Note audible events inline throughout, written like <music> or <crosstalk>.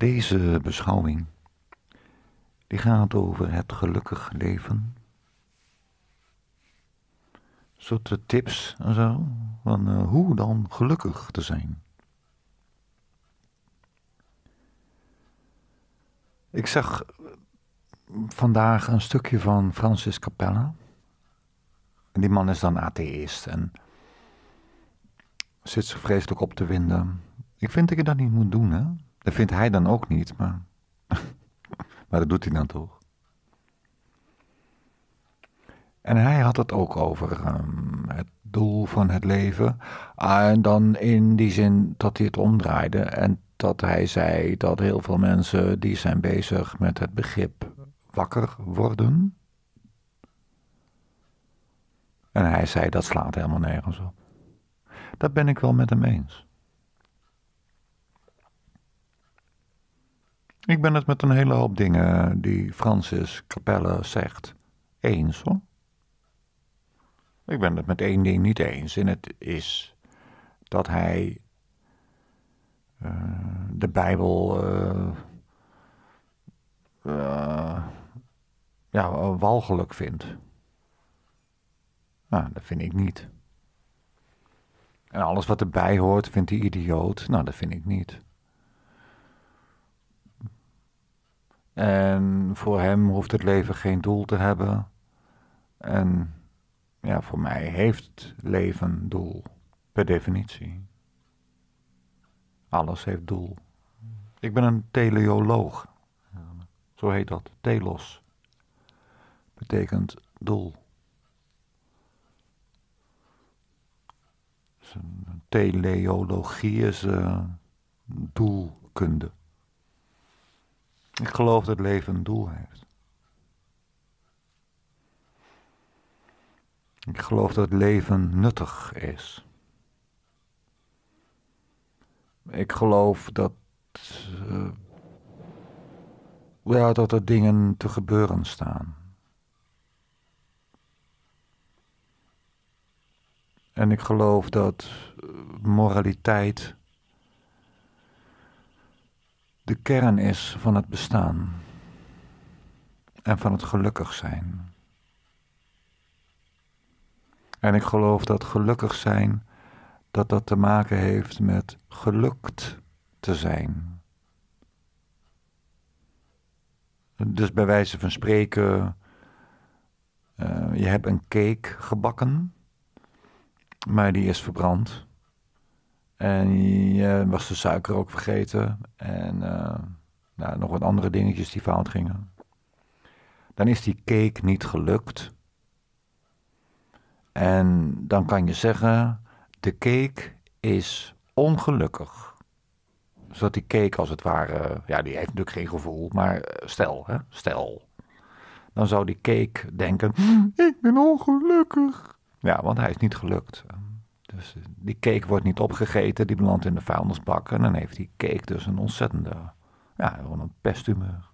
Deze beschouwing die gaat over het gelukkig leven. soort tips en zo, van eh, hoe dan gelukkig te zijn. Ik zag vandaag een stukje van Francis Capella. die man is dan atheïst en zit zich vreselijk op te winden. Ik vind dat je dat niet moet doen, hè. Dat vindt hij dan ook niet, maar, <laughs> maar dat doet hij dan toch. En hij had het ook over ehm, het doel van het leven. Ah, en dan in die zin dat hij het omdraaide. En dat hij zei dat heel veel mensen die zijn bezig met het begrip wakker worden. En hij zei dat slaat helemaal nergens op. Dat ben ik wel met hem eens. Ik ben het met een hele hoop dingen die Francis Capelle zegt eens hoor. Ik ben het met één ding niet eens en het is dat hij eh, de Bijbel uh, ja, walgelijk vindt. Nou, dat vind ik niet. En alles wat erbij hoort, vindt hij idioot. Nou, dat vind ik niet. En voor hem hoeft het leven geen doel te hebben. En ja, voor mij heeft het leven doel, per definitie. Alles heeft doel. Ik ben een teleoloog. Zo heet dat. Telos. Betekent doel. een teleologie is eh, doelkunde. Ik geloof dat leven een doel heeft. Ik geloof dat leven nuttig is. Ik geloof dat. Eh, ja, dat er dingen te gebeuren staan. En ik geloof dat eh, moraliteit de kern is van het bestaan en van het gelukkig zijn. En ik geloof dat gelukkig zijn, dat dat te maken heeft met gelukt te zijn. Dus bij wijze van spreken, eh, je hebt een cake gebakken, maar die is verbrand. En je was de suiker ook vergeten. En eh, nou, nog wat andere dingetjes die fout gingen. Dan is die cake niet gelukt. En dan kan je zeggen: de cake is ongelukkig. Zodat die cake als het ware, ja, die heeft natuurlijk geen gevoel, maar eh, stel, hè, stel. Dan zou die cake denken: hm, ik ben ongelukkig. Ja, want hij is niet gelukt. Dus eh, die cake wordt niet opgegeten, die belandt in de vuilnisbak. En dan heeft die cake dus een ontzettende, ja, gewoon een pesthumeur.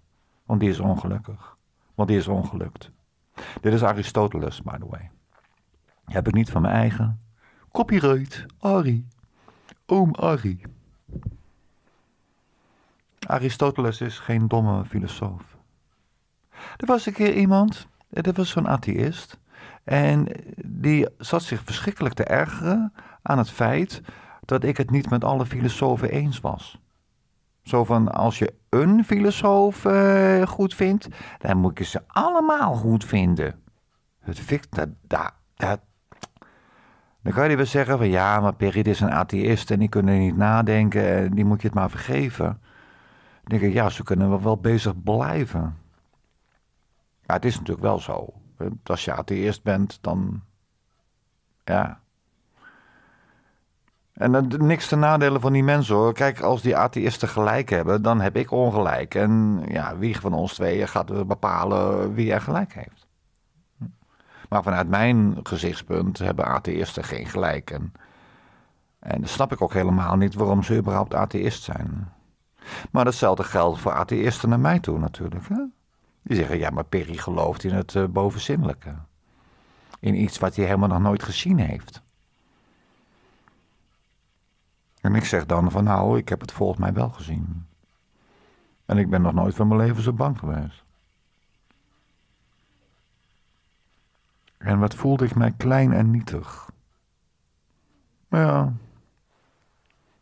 Want die is ongelukkig. Want die is ongelukt. Dit is Aristoteles, by the way. Heb ik niet van mijn eigen. Copyright, Ari. Oom Ari. Aristoteles is geen domme filosoof. Er was een keer iemand, eh, dat was zo'n atheïst. En die zat zich verschrikkelijk te ergeren aan het feit dat ik het niet met alle filosofen eens was. Zo van, als je een filosoof eh, goed vindt, dan moet je ze allemaal goed vinden. Het dat, dat, Dan kan je wel zeggen van, ja, maar Perit is een atheïst en die kunnen niet nadenken en die moet je het maar vergeven. Dan denk ik, ja, ze kunnen wel, wel bezig blijven. Maar het is natuurlijk wel zo. Eh, als je atheïst bent, dan. Ja. En niks ten nadelen van die mensen hoor. Kijk, als die atheïsten gelijk hebben, dan heb ik ongelijk. En ja, wie van ons tweeën gaat bepalen wie er gelijk heeft? Hm. Maar vanuit mijn gezichtspunt hebben atheïsten geen gelijk. En, en snap ik ook helemaal niet waarom ze überhaupt atheïst zijn. Maar datzelfde geldt voor atheïsten naar mij toe natuurlijk. Hè? Die zeggen, ja, maar Perry gelooft in het eh, bovenzinnelijke. In iets wat hij helemaal nog nooit gezien heeft. En ik zeg dan van, nou, ik heb het volgens mij wel gezien. En ik ben nog nooit van mijn leven zo bang geweest. En wat voelde ik mij klein en nietig. Maar nou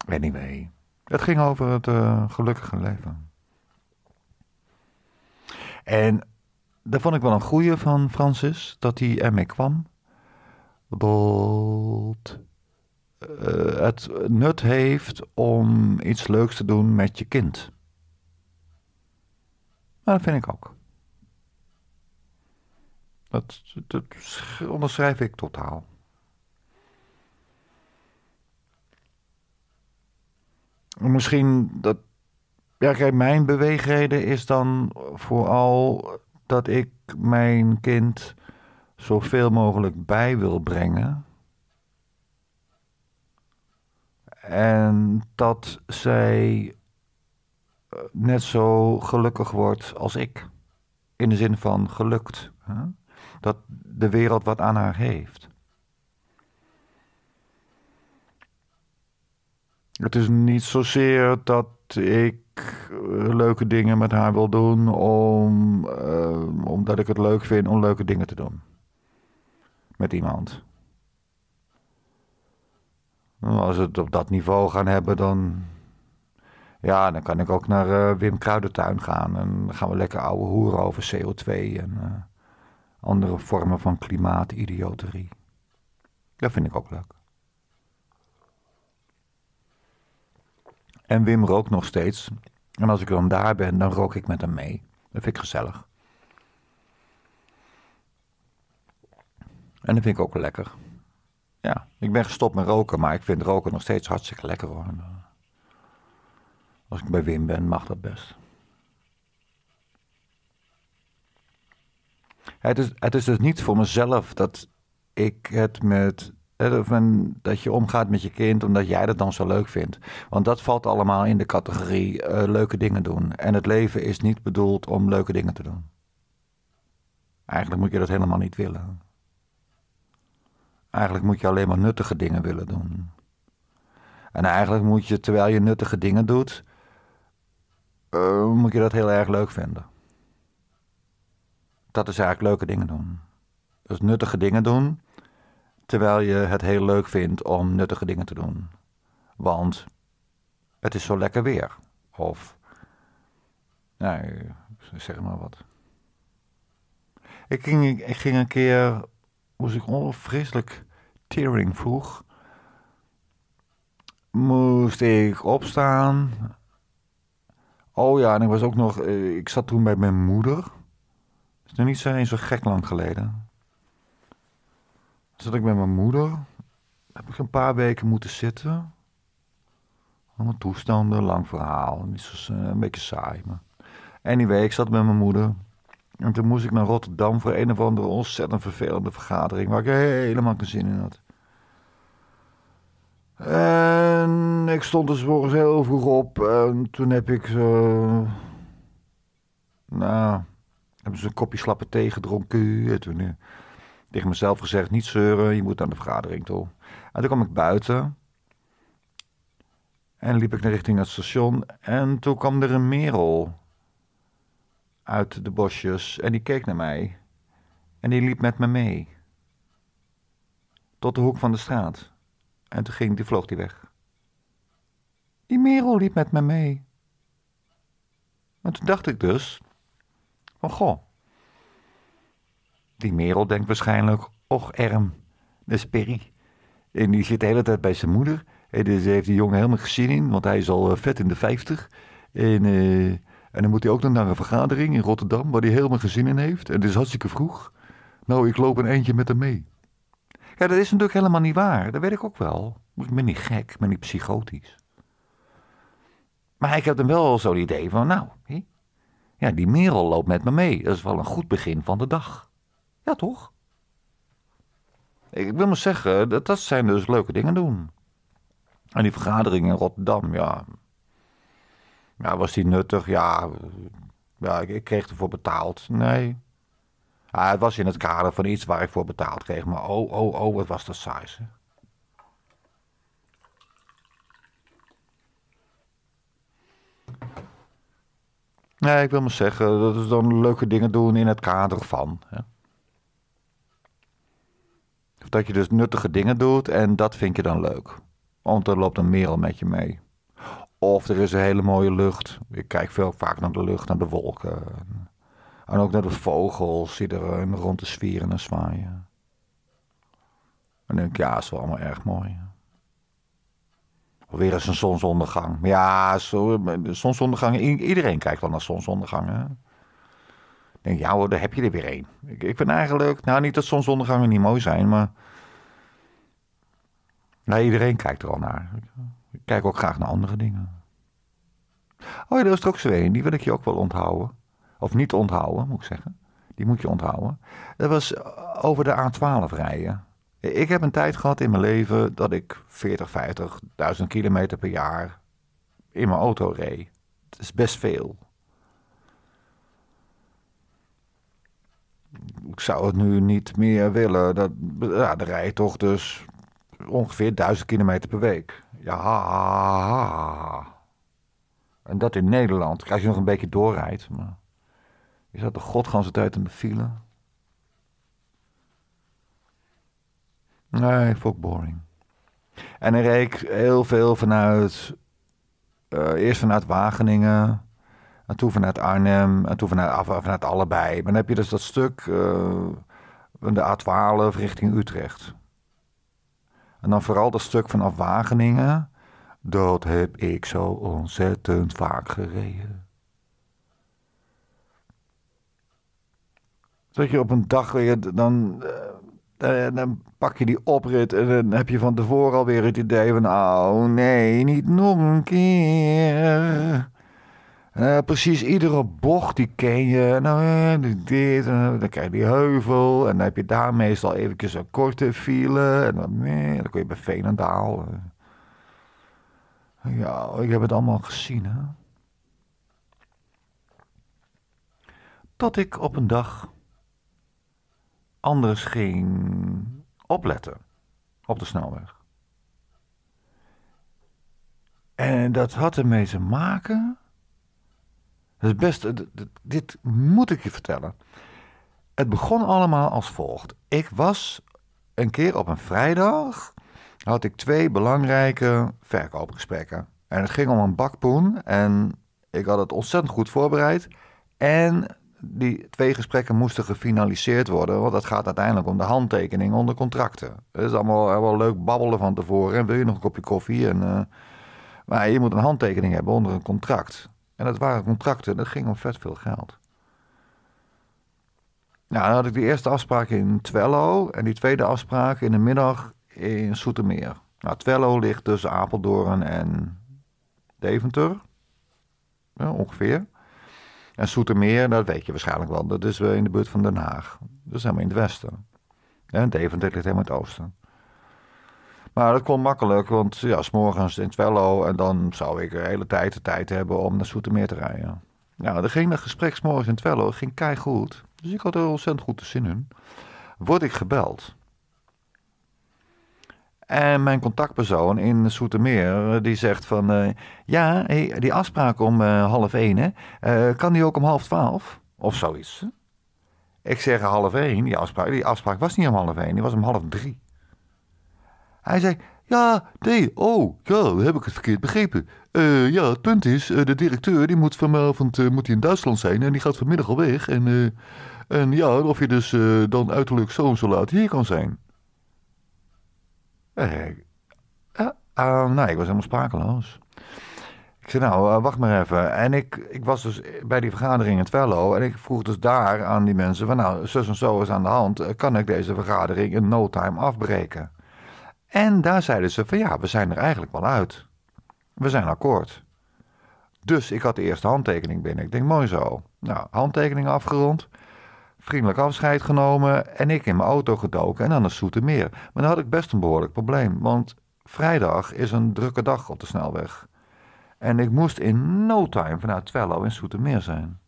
ja, anyway, het ging over het eh, gelukkige leven. En daar vond ik wel een goeie van Francis, dat hij ermee kwam. Dat eh, het nut heeft om iets leuks te doen met je kind. Maar nou, dat vind ik ook. Dat, dat onderschrijf ik totaal. Misschien dat ja, kijk, mijn beweegreden is dan vooral dat ik mijn kind zoveel mogelijk bij wil brengen. En dat zij eh, net zo gelukkig wordt als ik. In de zin van gelukt. Hè? Dat de wereld wat aan haar heeft. Het is niet zozeer dat ik eh, leuke dingen met haar wil doen, om, eh, omdat ik het leuk vind om leuke dingen te doen. Met iemand. Als we het op dat niveau gaan hebben, dan. Ja, dan kan ik ook naar eh, Wim Kruidentuin gaan. En dan gaan we lekker ouwe hoeren over CO2 en andere vormen van klimaatidioterie. Dat vind ik ook leuk. En Wim rookt nog steeds. En als ik dan daar ben, dan rook ik met hem mee. Dat vind ik gezellig. En dat vind ik ook lekker. Ja, ik ben gestopt met roken, maar ik vind roken nog steeds hartstikke lekker hoor. Als ik bij Wim ben, mag dat best. Het is, het is dus niet voor mezelf dat ik het met dat je omgaat met je kind omdat jij dat dan zo leuk vindt. Want dat valt allemaal in de categorie eh, leuke dingen doen. En het leven is niet bedoeld om leuke dingen te doen. Eigenlijk moet je dat helemaal niet willen. Eigenlijk moet je alleen maar nuttige dingen willen doen. En eigenlijk moet je, terwijl je nuttige dingen doet, eh, moet je dat heel erg leuk vinden. Dat is eigenlijk leuke dingen doen. Dus nuttige dingen doen terwijl je het heel leuk vindt om nuttige dingen te doen. Want het is zo lekker weer. Of, nou, zeg maar wat. Ik ging, ik ging een keer, moest ik onvreselijk tearing vroeg. Moest ik opstaan. Oh ja, en ik was ook nog, eh, ik zat toen bij mijn moeder. Dat is nog niet zo, zo gek lang geleden zat ik met mijn moeder. Heb ik een paar weken moeten zitten. Allemaal toestanden, lang verhaal. Eh, een beetje saai. Maar... Anyway, ik zat met mijn moeder. En toen moest ik naar Rotterdam voor een of andere ontzettend vervelende vergadering. Waar ik helemaal geen zin in had. En ik stond dus volgens heel vroeg op. En toen heb ik. zo. nou. Hebben ze een kopje slappe thee gedronken. En toen eh, tegen mezelf gezegd: niet zeuren, je moet naar de vergadering toe. En toen kwam ik buiten. En liep ik naar richting het station. En toen kwam er een merel uit de bosjes. En die keek naar mij. En die liep met me mee. Tot de hoek van de straat. En toen ging, die vloog die weg. Die merel liep met me mee. En toen dacht ik dus: van goh, die Merel denkt waarschijnlijk, och erm, dat is Perry. En die zit de hele tijd bij zijn moeder. En dus heeft die jongen helemaal gezin in, want hij is al eh, vet in de 50. En, eh, en dan moet hij ook nog naar een vergadering in Rotterdam, waar hij helemaal gezin in heeft. En het is hartstikke vroeg. Nou, ik loop een eentje met hem mee. Ja, dat is natuurlijk helemaal niet waar. Dat weet ik ook wel. Ik ben niet gek, ik ben niet psychotisch. Maar ik heb dan wel zo'n idee van, nou, ja, die Merel loopt met me mee. Dat is wel een goed begin van de dag. Ja, toch? Ik wil maar zeggen, dat, dat zijn dus leuke dingen doen. En die vergadering in Rotterdam, ja. Ja, was die nuttig? Ja. Ja, ik, kreeg ervoor betaald. Nee. het was in het kader van iets waar ik voor betaald kreeg. Maar oh, oh, oh, wat was dat saai, zeg. Nee, ik wil maar zeggen, dat is dan leuke dingen doen in het kader van. Hè? dat je dus nuttige dingen doet en dat vind je dan leuk. Want er loopt een merel met je mee. Of er is een hele mooie lucht. Ik kijk veel vaak naar de lucht, naar de wolken. En ook naar de vogels die er eh, rond de zwieren en zwaaien. En dan denk ik, ja, is wel allemaal erg mooi. Weer eens een zonsondergang. Ja, zo, eh, zonsondergang. Iedereen kijkt wel naar zonsondergangen denk, ja hoor, daar heb je er weer één. Ik, ben vind eigenlijk, nou niet dat zonsondergangen niet mooi zijn, maar... Nou, iedereen kijkt er al naar. Ik kijk ook graag naar andere dingen. Oh ja, er is er ook zo een, die wil ik je ook wel onthouden. Of niet onthouden, moet ik zeggen. Die moet je onthouden. Dat was over de A12 rijden. Ik heb een tijd gehad in mijn leven dat ik 40, 50.000 kilometer per jaar in mijn auto reed. Dat is best veel. ik zou het nu niet meer willen. Dat, ja, dan rij toch dus ongeveer 1000 kilometer per week. Ja. En dat in Nederland. Als je nog een beetje doorrijdt. Maar is dat de godganse tijd in de file. Nee, fuck boring. En dan reed ik heel veel vanuit... Eh, eerst vanuit Wageningen... En toen vanuit Arnhem, en toen vanuit, vanuit allebei. Maar dan heb je dus dat stuk eh, de A12 richting Utrecht. En dan vooral dat stuk vanaf Wageningen. Dat heb ik zo ontzettend vaak gereden. Dat je op een dag weer, dan, eh, eh, dan pak je die oprit en dan heb je van tevoren alweer het idee van, oh nee, niet nog een keer. Eh, precies iedere bocht die ken je. Nou, dit, en dan krijg je die heuvel. En dan heb je daar meestal even een korte file. En dan, nee, dan kun je bij Veenendaal. Ja, ik heb het allemaal gezien, hè. Tot ik op een dag anders ging opletten op de snelweg. En dat had ermee te maken best, dit moet ik je vertellen. Het begon allemaal als volgt. Ik was een keer op een vrijdag had ik twee belangrijke verkoopgesprekken. En het ging om een bakpoen en ik had het ontzettend goed voorbereid. En die twee gesprekken moesten gefinaliseerd worden, want dat gaat uiteindelijk om de handtekening onder contracten. Het is allemaal eh, wel leuk babbelen van tevoren. En wil je nog een kopje koffie? En, eh, maar je moet een handtekening hebben onder een contract. En dat waren contracten en dat ging om vet veel geld. Nou, dan had ik die eerste afspraak in Twello en die tweede afspraak in de middag in Soetermeer. Nou, Twello ligt tussen Apeldoorn en Deventer, ongeveer. En Soetermeer, dat weet je waarschijnlijk wel, dat is in de buurt van Den Haag. Dat is helemaal in het westen. En Deventer ligt helemaal in het oosten. Maar dat kon makkelijk, want ja, s'morgens in Twello en dan zou ik de hele tijd de tijd hebben om naar Soetermeer te rijden. Nou, dan ging dat gesprek s'morgens in Twello, ging goed. Dus ik had er ontzettend goed de zin in. Word ik gebeld. En mijn contactpersoon in Soetermeer, die zegt van... Eh, ja, die afspraak om eh, half één, hè, eh, kan die ook om half twaalf? Of zoiets. Ik zeg half één, die afspraak, die afspraak was niet om half één, die was om half drie. Hij zei, ja, nee, oh, ja, heb ik het verkeerd begrepen. Eh, ja, het punt is, eh, de directeur die moet vanavond uh, moet in Duitsland zijn en die gaat vanmiddag al weg. En, en ja, of je dus dan uiterlijk zo en zo laat hier kan zijn. Ah, nee, nou, ik was helemaal sprakeloos. Ik zei, nou, wacht maar even. En ik, ik was dus bij die vergadering in Twello en ik vroeg dus daar aan die mensen van, nou, zus en zo is aan de hand. Kan ik deze vergadering in no time afbreken? En daar zeiden ze van ja, we zijn er eigenlijk wel uit. We zijn akkoord. Dus ik had de eerste handtekening binnen. Ik denk, mooi zo. Nou, handtekening afgerond. Vriendelijk afscheid genomen. En ik in mijn auto gedoken en aan het Soetermeer. Maar dan had ik best een behoorlijk probleem. Want vrijdag is een drukke dag op de snelweg. En ik moest in no time vanuit Twello in Soetermeer zijn.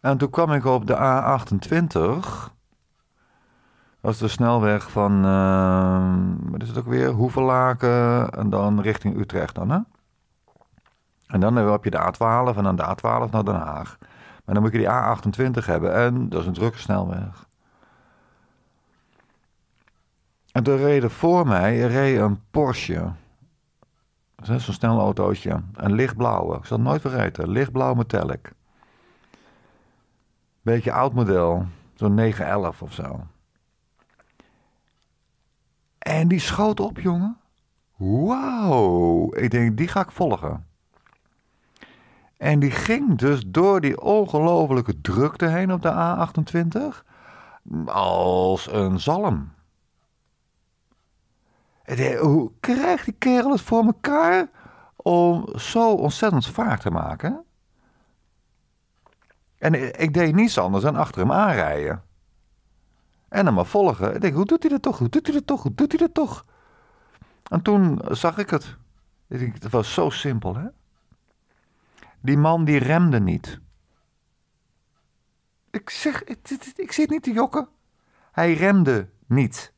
En toen kwam ik op de A28 dat is de snelweg van, uh, wat is het ook weer, Hoevelaken en dan richting Utrecht dan, hè? En dan heb je de A12 en dan de A12 naar Den Haag. Maar dan moet je die A28 hebben en dat is een drukke snelweg. En toen reden voor mij reed een Porsche. Zo'n snel autootje. Een lichtblauwe. Ik zal het nooit vergeten. Lichtblauw metallic. Beetje oud model. Zo'n 911 of zo. En die schoot op, jongen. Wauw, ik denk, die ga ik volgen. En die ging dus door die ongelofelijke drukte heen op de A28 als een zalm. hoe krijgt die kerel het voor elkaar om zo ontzettend vaart te maken? En ik deed niets anders dan achter hem aanrijden. En hem maar volgen. Ik denk, hoe doet hij dat toch? Hoe doet hij dat toch? Hoe doet hij dat toch? En toen zag ik het. Ik denk, het was zo simpel, hè? Die man die remde niet. Ik zeg, ik zit niet te jokken. Hij remde niet.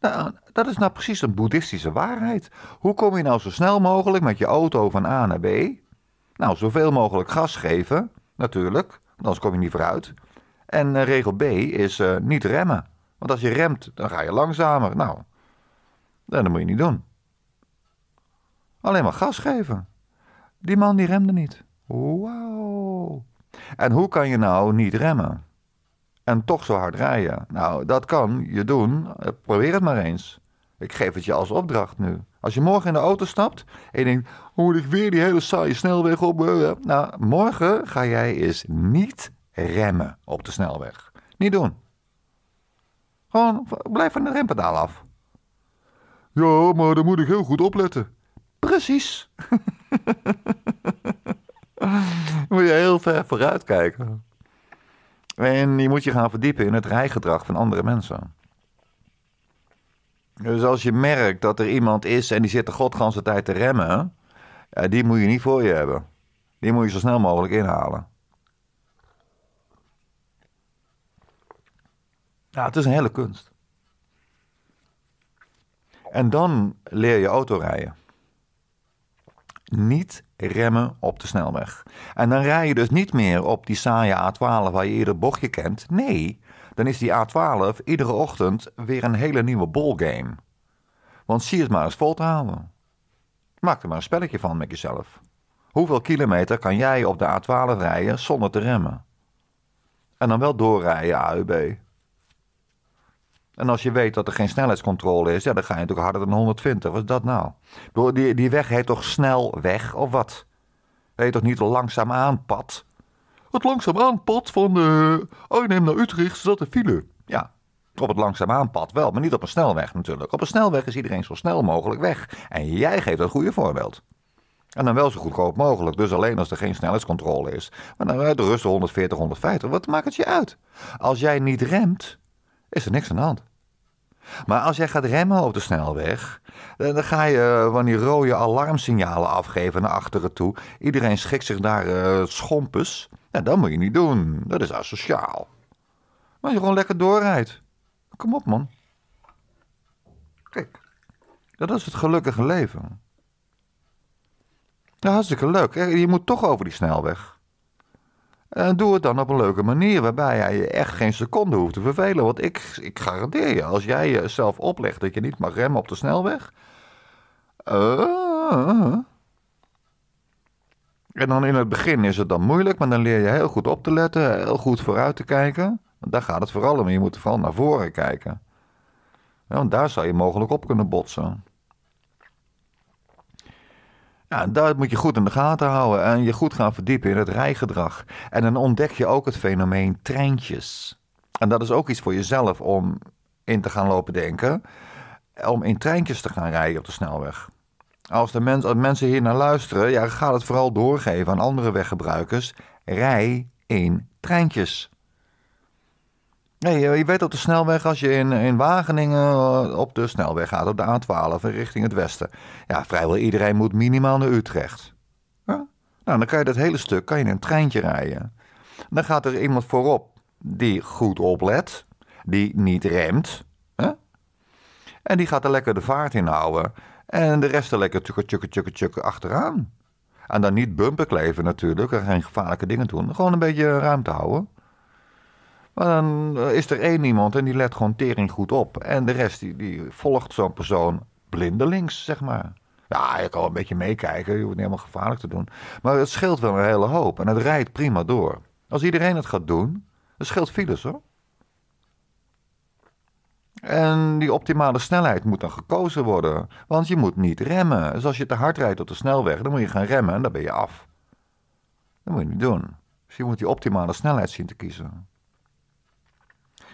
Nou, dat is nou precies een boeddhistische waarheid. Hoe kom je nou zo snel mogelijk met je auto van A naar B? Nou, zoveel mogelijk gas geven, natuurlijk, anders kom je niet vooruit. En eh, regel B is eh, niet remmen. Want als je remt, dan ga je langzamer. Nou, dat moet je niet doen. Alleen maar gas geven. Die man die remde niet. Wauw. En hoe kan je nou niet remmen? En toch zo hard rijden? Nou, dat kan je doen. Eh, probeer het maar eens. Ik geef het je als opdracht nu. Als je morgen in de auto stapt en je denkt: hoe moet ik weer die hele saaie snelweg op? Nou, morgen ga jij eens niet remmen op de snelweg. Niet doen. Gewoon blijf van de rempedaal af. Ja, maar dan moet ik heel goed opletten. Precies. <laughs> moet je heel ver vooruit kijken. En je moet je gaan verdiepen in het rijgedrag van andere mensen. Dus als je merkt dat er iemand is en die zit de godganse tijd te remmen, die moet je niet voor je hebben. Die moet je zo snel mogelijk inhalen. Ja, het is een hele kunst. En dan leer je auto rijden. Niet remmen op de snelweg. En dan rij je dus niet meer op die saaie A12 waar je ieder bochtje kent. Nee, dan is die A12 iedere ochtend weer een hele nieuwe ballgame. Want zie het maar eens vol te houden. Maak er maar een spelletje van met jezelf. Hoeveel kilometer kan jij op de A12 rijden zonder te remmen? En dan wel doorrijden AUB. En als je weet dat er geen snelheidscontrole is, ja, dan ga je natuurlijk harder dan 120. Wat is dat nou? Bedoel, die, die weg heet toch snel weg of wat? Heet toch niet langzaam aanpad? Het langzaam aanpad van de eh, Arnhem naar Utrecht zat de file. Ja, op het langzaam aanpad wel, maar niet op een snelweg natuurlijk. Op een snelweg is iedereen zo snel mogelijk weg. En jij geeft het goede voorbeeld. En dan wel zo goedkoop mogelijk. Dus alleen als er geen snelheidscontrole is. Maar dan uit de rust 140, 150. Wat maakt het je uit? Als jij niet remt, is er niks aan de hand. Maar als jij gaat remmen op de snelweg, eh, dan ga je eh, van die rode alarmsignalen afgeven naar achteren toe. Iedereen schikt zich daar uh, schompes. dat moet je niet doen. Dat is asociaal. Maar als je gewoon lekker doorrijdt. Kom op, man. Kijk, dat is het gelukkige leven. Ja, hartstikke leuk. Je moet toch over die snelweg. En doe het dan op een leuke manier waarbij jij je echt geen seconde hoeft te vervelen. Want ik, ik garandeer je, als jij jezelf oplegt dat je niet mag remmen op de snelweg. Eh, en dan in het begin is het dan moeilijk, maar dan leer je heel goed op te letten, heel goed vooruit te kijken. Want daar gaat het vooral om. Je moet vooral naar voren kijken. Ja, want daar zou je mogelijk op kunnen botsen. Ja, dat moet je goed in de gaten houden en je goed gaan verdiepen in het rijgedrag. En dan ontdek je ook het fenomeen treintjes. En dat is ook iets voor jezelf om in te gaan lopen denken. Om in treintjes te gaan rijden op de snelweg. Als, de mensen hier naar luisteren, ja, ga het vooral doorgeven aan andere weggebruikers. Rij in treintjes. Nee, eh, je weet op de snelweg, als je in, in Wageningen eh, op de snelweg gaat, op de A12 eh, richting het westen. Ja, vrijwel iedereen moet minimaal naar Utrecht. Nou, dan kan je dat hele stuk kan je in een treintje rijden. Dan gaat er iemand voorop die goed oplet, die niet remt. Hè? En die gaat er lekker de vaart in houden. En de rest er lekker tjukken, tjukken, tjukken, tjukken achteraan. En dan niet bumperkleven natuurlijk en geen gevaarlijke dingen doen. Gewoon een beetje ruimte houden. Maar dan eh, is er één iemand en die let gewoon tering goed op. En de rest die, die volgt zo'n persoon blindelings, zeg maar. Ja, je kan wel een beetje meekijken, je hoeft niet helemaal gevaarlijk te doen. Maar het scheelt wel een hele hoop en het rijdt prima door. Als iedereen het gaat doen, dan scheelt files hoor. En die optimale snelheid moet dan gekozen worden. Want je moet niet remmen. Dus als je te hard rijdt op de snelweg, dan moet je gaan remmen en dan ben je af. Dat moet je niet doen. Dus je moet die optimale snelheid zien te kiezen.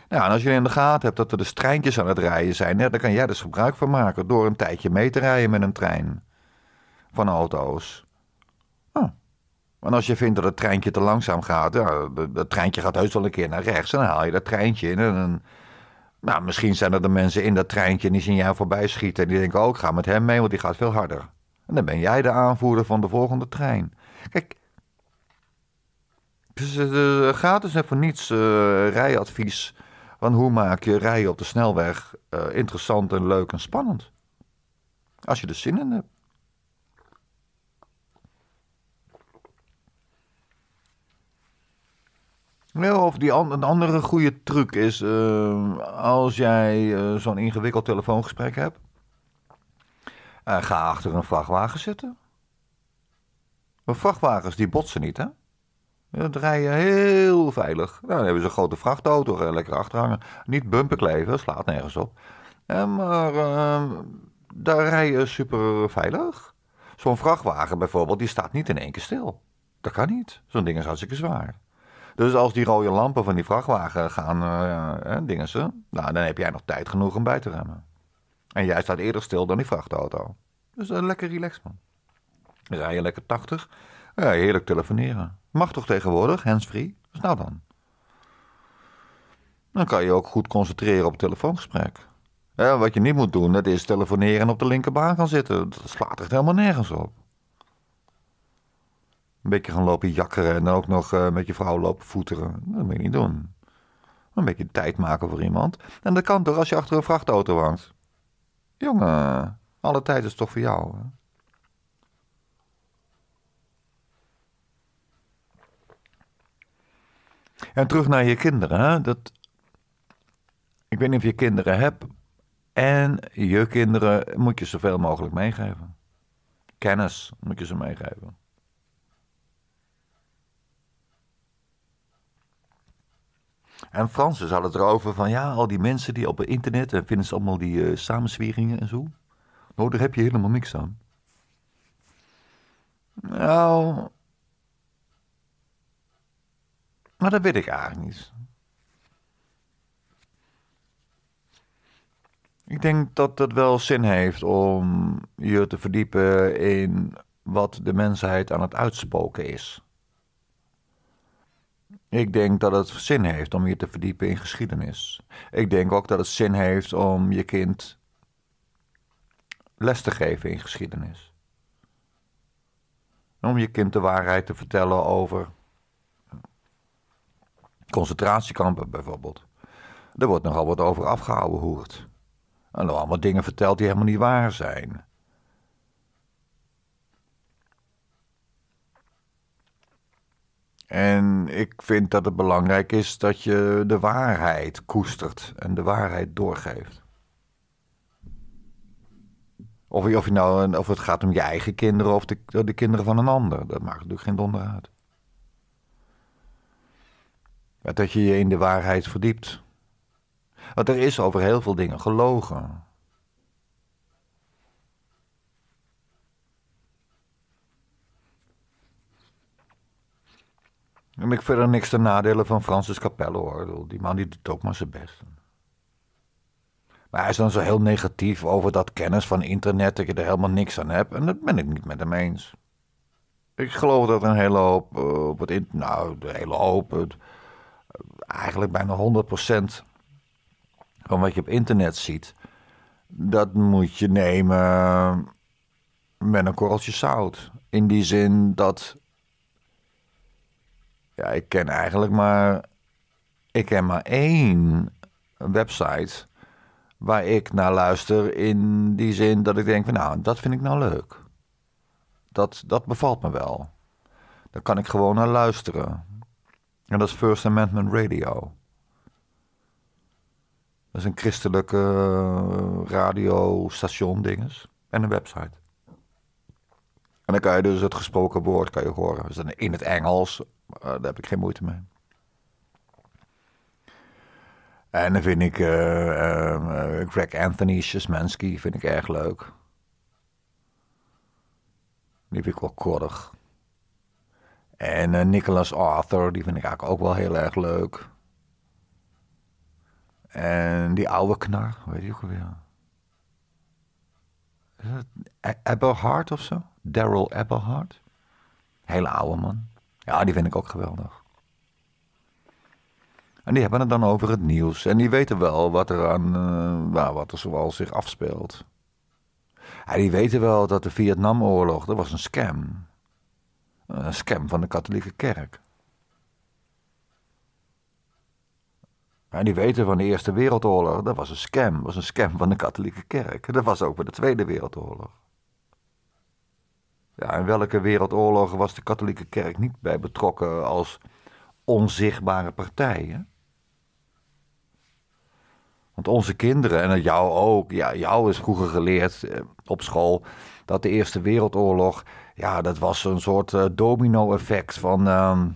Nou, en als je in de gaten hebt dat er dus treintjes aan het rijden zijn, dan kan jij dus gebruik van maken door een tijdje mee te rijden met een trein van auto's. Ah. En als je vindt dat het treintje te langzaam gaat, ja, dat treintje gaat heus wel een keer naar rechts en dan haal je dat treintje in en Nou, misschien zijn er de mensen in dat treintje die zien jou voorbij schieten. En die denken, ook oh, ga met hem mee, want die gaat veel harder. En dan ben jij de aanvoerder van de volgende trein. Kijk, dus, eh, eh, gaat gratis dus en voor niets eh, rijadvies van hoe maak je rijden op de snelweg eh, interessant en leuk en spannend? Als je er zin in hebt. of die een andere goede truc is, eh, als jij eh, zo'n ingewikkeld telefoongesprek hebt, ga achter een vrachtwagen zitten. Maar vrachtwagens die botsen niet, hè? Dan rij je heel veilig. Nou, dan hebben ze een grote vrachtauto, eh, lekker achterhangen. Niet bumperkleven, slaat nergens op. Eh, maar ehm, daar rij je super veilig. Zo'n vrachtwagen bijvoorbeeld, die staat niet in één keer stil. Dat kan niet. Zo'n ding is hartstikke zwaar. Dus als die rode lampen van die vrachtwagen gaan, eh, dingen ze, nou, dan heb jij nog tijd genoeg om bij te remmen. En jij staat eerder stil dan die vrachtauto. Dus uh, lekker relaxed, man. rij je lekker 80. heerlijk telefoneren. Mag toch tegenwoordig, handsfree? Dus nou dan. Dan kan je ook goed concentreren op het telefoongesprek. wat je niet moet doen, dat is telefoneren en op de linkerbaan gaan zitten. Dat slaat echt helemaal nergens op. Een beetje gaan lopen jakkeren en dan ook nog eh, met je vrouw lopen voeteren. Dat moet je niet doen. Een beetje tijd maken voor iemand. En dat kan toch als je achter een vrachtauto hangt? Jongen, alle tijd is toch voor jou. Hè? En terug naar je kinderen. Hè? Dat, ik weet niet of je kinderen hebt. En je kinderen moet je zoveel mogelijk meegeven. Kennis moet je ze meegeven. En Francis had het erover van ja, al die mensen die op het internet en vinden ze allemaal die uh, en zo. Nou, daar heb je helemaal niks aan. Nou, Maar dat weet ik eigenlijk niet. Ik denk dat het wel zin heeft om je te verdiepen in wat de mensheid aan het uitspoken is. Ik denk dat het zin heeft om je te verdiepen in geschiedenis. Ik denk ook dat het zin heeft om je kind les te geven in geschiedenis. Om je kind de waarheid te vertellen over concentratiekampen bijvoorbeeld. Er wordt nogal wat over afgehouden hoerd. En er allemaal dingen verteld die helemaal niet waar zijn. En ik vind dat het belangrijk is dat je de waarheid koestert en de waarheid doorgeeft. Of, je, of, je nou, of het gaat om je eigen kinderen of de, de kinderen van een ander, dat maakt natuurlijk geen donder uit. Maar dat je je in de waarheid verdiept. Want er is over heel veel dingen gelogen. En ik verder niks te nadelen van Francis Capello hoor. Die man die doet ook maar zijn best. Maar hij is dan zo heel negatief over dat kennis van internet dat je er helemaal niks aan hebt. En dat ben ik niet met hem eens. Ik geloof dat een hele hoop eh, op het internet. Nou, de hele hoop eigenlijk bijna 100% van wat je op internet ziet, dat moet je nemen met een korreltje zout. In die zin dat. Ja, ik ken eigenlijk maar. Ik ken maar één website waar ik naar luister. In die zin dat ik denk van nou, dat vind ik nou leuk. Dat, dat bevalt me wel. Daar kan ik gewoon naar luisteren. En dat is First Amendment Radio. Dat is een christelijke eh, radiostation dinges. En een website. En dan kan je dus het gesproken woord kan je horen. Dus in het Engels, eh, daar heb ik geen moeite mee. En dan vind ik eh, ehm, Greg Anthony, Szymanski, vind ik erg leuk. Die vind ik wel koddig. En eh, Nicholas Arthur, die vind ik eigenlijk ook wel heel erg leuk. En die oude knar, weet je ook alweer. Is dat Eberhard of zo? Daryl Eberhard. Hele oude man. Ja, die vind ik ook geweldig. En die hebben het dan over het nieuws. En die weten wel wat er, aan, uh, wat er zoal zich afspeelt. En die weten wel dat de Vietnamoorlog, dat was een scam. Een scam van de katholieke kerk. En die weten van de Eerste Wereldoorlog, dat was een scam. was een scam van de katholieke kerk. Dat was ook bij de Tweede Wereldoorlog. Ja, in welke wereldoorlog was de katholieke kerk niet bij betrokken als onzichtbare partijen? Want onze kinderen, en jou ook, ja, jou is vroeger geleerd eh, op school dat de Eerste Wereldoorlog ja, dat was een soort eh, domino-effect van. Ehm,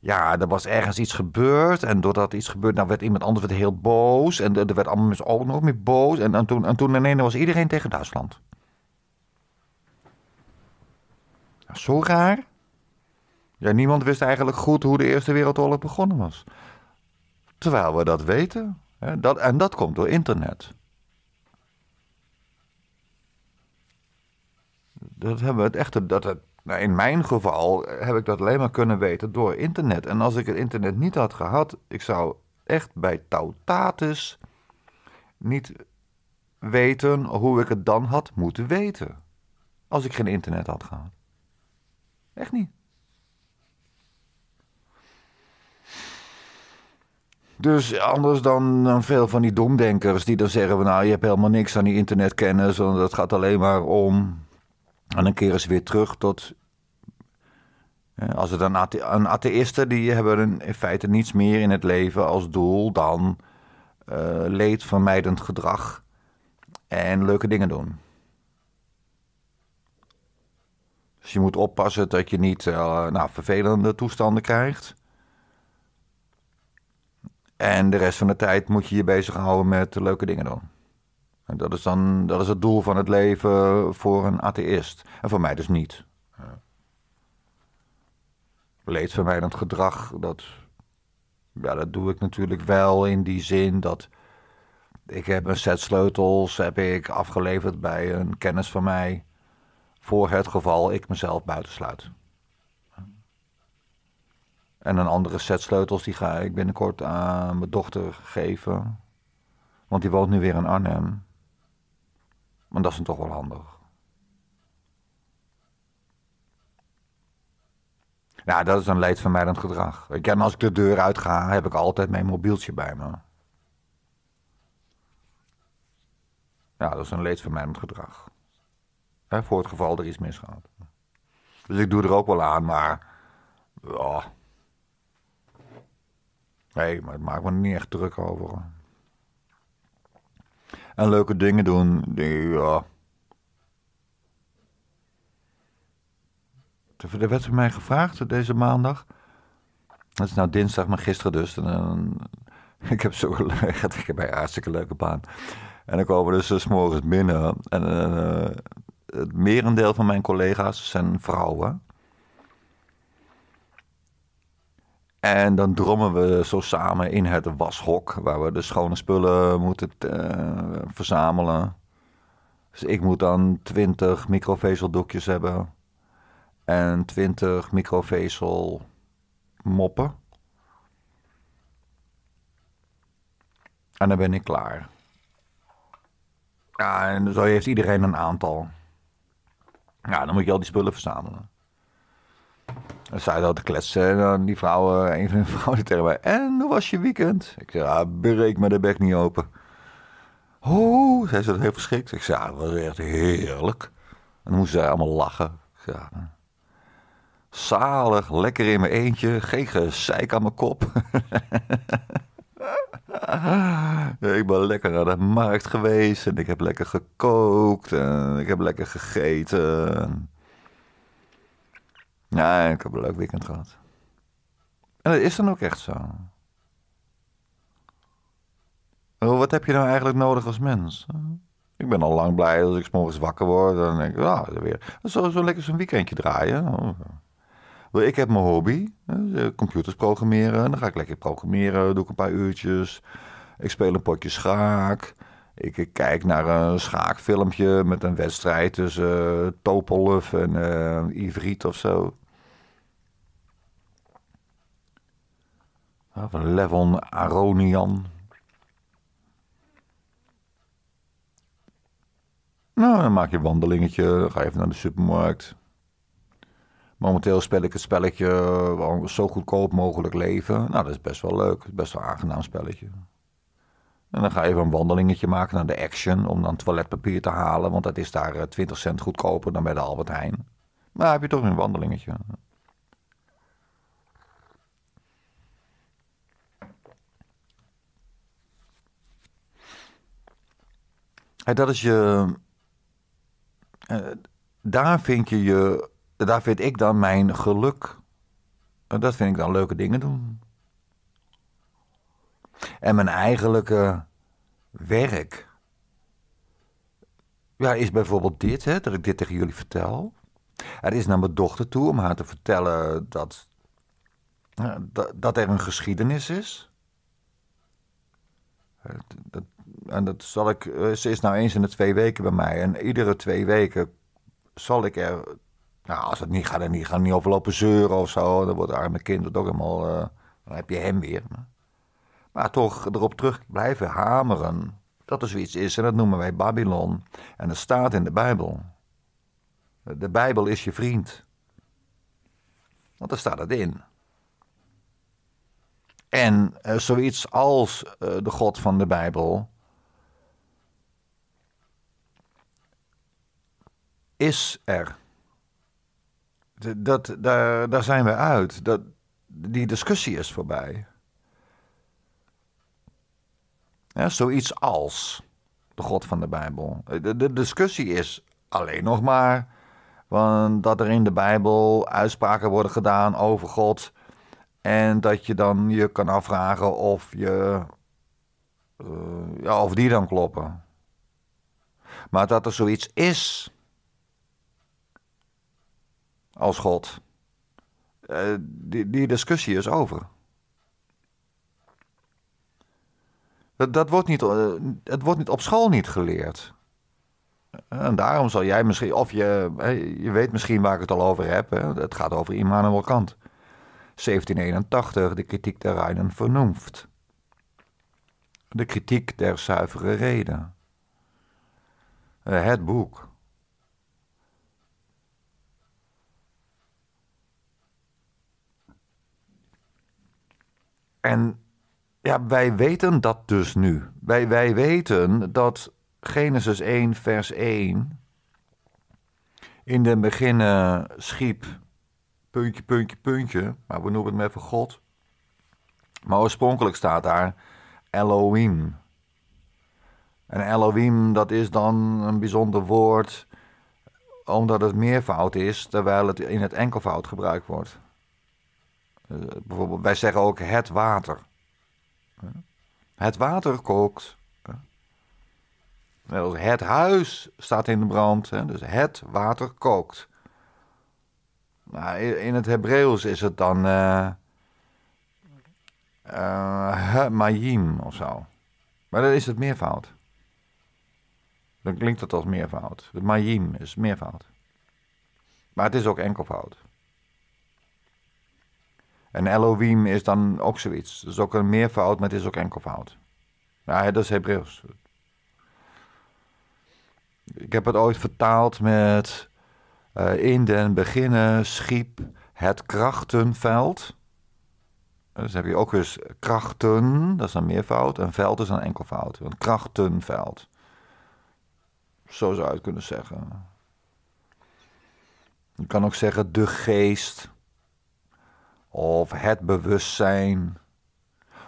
ja, er was ergens iets gebeurd. En doordat iets gebeurd, nou werd iemand anders werd heel boos. En er werd allemaal ook nog meer boos. En, en, toen, en toen ineens was iedereen tegen Duitsland. Nou, zo raar. Ja, niemand wist eigenlijk goed hoe de Eerste Wereldoorlog begonnen was. Terwijl we dat weten. Hè? Dat, en dat komt door internet. dat hebben we het echte. Dat het, nou, in mijn geval eh, heb ik dat alleen maar kunnen weten door internet. En als ik het internet niet had gehad, ik zou echt bij Tautatus niet weten hoe ik het dan had moeten weten. Als ik geen internet had gehad. Echt niet. Dus anders dan, veel van die domdenkers die dan zeggen: Nou, je hebt helemaal niks aan die internetkennis, want het gaat alleen maar om en dan keren ze weer terug tot. Eh, als het een, athe een atheïsten die hebben in feite niets meer in het leven als doel dan uh, eh, leedvermijdend gedrag en leuke dingen doen. Dus je moet oppassen dat je niet eh, nou, vervelende toestanden krijgt. En de rest van de tijd moet je je bezighouden met leuke dingen doen dat is dan dat is het doel van het leven voor een atheïst. En voor mij dus niet. Leedvermijdend gedrag, dat, ja, dat doe ik natuurlijk wel in die zin dat ik heb een set sleutels heb ik afgeleverd bij een kennis van mij voor het geval ik mezelf buitensluit. En een andere set sleutels die ga ik binnenkort aan mijn dochter geven. Want die woont nu weer in Arnhem. Want dat is dan toch wel handig. Nou, dat is een leedvermijdend gedrag. Ik, en als ik de deur uit ga, heb ik altijd mijn mobieltje bij me. Ja, dat is een leedvermijdend gedrag. voor het geval er iets misgaat. Dus ik doe er ook wel aan, maar. Ja. Nee, maar het maakt me niet echt druk over en leuke dingen doen. Ja. Er werd van mij gevraagd deze maandag. Het is nou dinsdag, maar gisteren dus. En, eh, <laughs> ik heb zo geleerd. Ik heb een hartstikke leuke baan. En dan komen we dus, eh, s morgens binnen. En eh, het merendeel van mijn collega's zijn vrouwen. En dan drommen we zo samen in het washok, waar we de schone spullen moeten eh, verzamelen. Dus ik moet dan 20 microvezeldoekjes hebben en 20 microvezel moppen. En dan ben ik klaar. Ja, en zo heeft iedereen een aantal. Ja, dan moet je al die spullen verzamelen. Dan zaten al te kletsen en dan die vrouwen een van de <laughs> vrouwen tegen mij. En hoe was je weekend? Ik zei, ah, breek me de bek niet open. Oh, Zij ze dat heel verschrikt. Ik zei, ah, dat was echt heerlijk. En dan moesten ze allemaal lachen. Ik zei, zalig, lekker in mijn eentje, geen gezeik aan mijn kop. <laughs> ik ben lekker naar de markt geweest en ik heb lekker gekookt en ik heb lekker gegeten. Ja, ik heb een leuk weekend gehad. En dat is dan ook echt zo. Wat heb je nou eigenlijk nodig als mens? Ik ben al lang blij als ik s morgens wakker word. En denk ik, dan weer. Zo, zo lekker zo'n weekendje draaien. Ik heb mijn hobby, computers programmeren. Dan ga ik lekker programmeren, doe ik een paar uurtjes. Ik speel een potje schaak. Ik, kijk naar een schaakfilmpje met een wedstrijd tussen eh, Topolov en uh, eh, Ivriet of zo. van Levon Aronian. Nou, dan maak je een wandelingetje, ga even naar de supermarkt. Momenteel speel ik het spelletje zo goedkoop mogelijk leven. Nou, dat is best wel leuk, best wel een aangenaam spelletje. En dan ga je even een wandelingetje maken naar de Action om dan toiletpapier te halen, want dat is daar 20 eh, cent goedkoper dan bij de Albert Heijn. Maar dan heb je toch een wandelingetje. dat is je. Eh, daar vind je je. Daar vind ik dan mijn geluk. Eh, dat vind ik dan leuke dingen doen. En mijn eigenlijke werk. Ja, is bijvoorbeeld dit, hè, dat ik dit tegen jullie vertel. Het is naar mijn dochter toe om haar te vertellen dat, eh, dat, dat er een geschiedenis is. Dat, en dat zal ik, eh, ze is nou eens in de twee weken bij mij. En iedere twee weken zal ik er, nou als het niet gaat, en niet, gaat niet overlopen zeuren of zo. Dan wordt het arme kind toch helemaal, eh, dan heb je hem weer. Maar toch erop terug blijven hameren. Dat er zoiets is en dat noemen wij Babylon. En dat staat in de Bijbel. De Bijbel is je vriend. Want daar staat het in. En eh, zoiets als de God van de Bijbel is er. Dat, daar, daar zijn we uit. Dat, die discussie is voorbij. Ja, zoiets als de God van de Bijbel. De, discussie is alleen nog maar want dat er in de Bijbel uitspraken worden gedaan over God. En dat je dan je kan afvragen of, je, eh, ja, of die dan kloppen. Maar dat er zoiets is als God. Eh, die, die discussie is over. Dat, dat wordt niet, eh, het wordt niet op school niet geleerd. En daarom zal jij misschien, of je, je weet misschien waar ik het al over heb. Hè? Het gaat over Immanuel Kant. 1781, de kritiek der reinen vernunft. De kritiek der zuivere reden. Eh, het boek. En ja, wij weten dat dus nu. Wij, wij weten dat Genesis 1, vers 1. In de beginnen schiep, puntje, puntje, puntje, maar we noemen het maar even God. Maar oorspronkelijk staat daar Elohim. En Elohim, dat is dan een bijzonder woord, omdat het meervoud is, terwijl het in het enkelvoud gebruikt wordt. Eh, bijvoorbeeld, wij zeggen ook het water. Het water kookt. Het huis staat in de brand, dus het water kookt. Nou, in het Hebreeuws is het dan uh, uh, mayim of zo. Maar dan is het meervoud. Dan klinkt het als meervoud. Het mayim is meervoud. Maar het is ook enkelvoud. En Elohim is dan ook zoiets. Dat is ook een meervoud, maar het is ook enkelvoud. Ja, dat is Hebreeuws. Ik heb het ooit vertaald met... Eh, in den beginnen schiep het krachtenveld. Eh, dus heb je ook eens krachten, dat is een meervoud, en veld is een enkelvoud. Een krachtenveld. Zo zou je het kunnen zeggen. Je kan ook zeggen de geest of het bewustzijn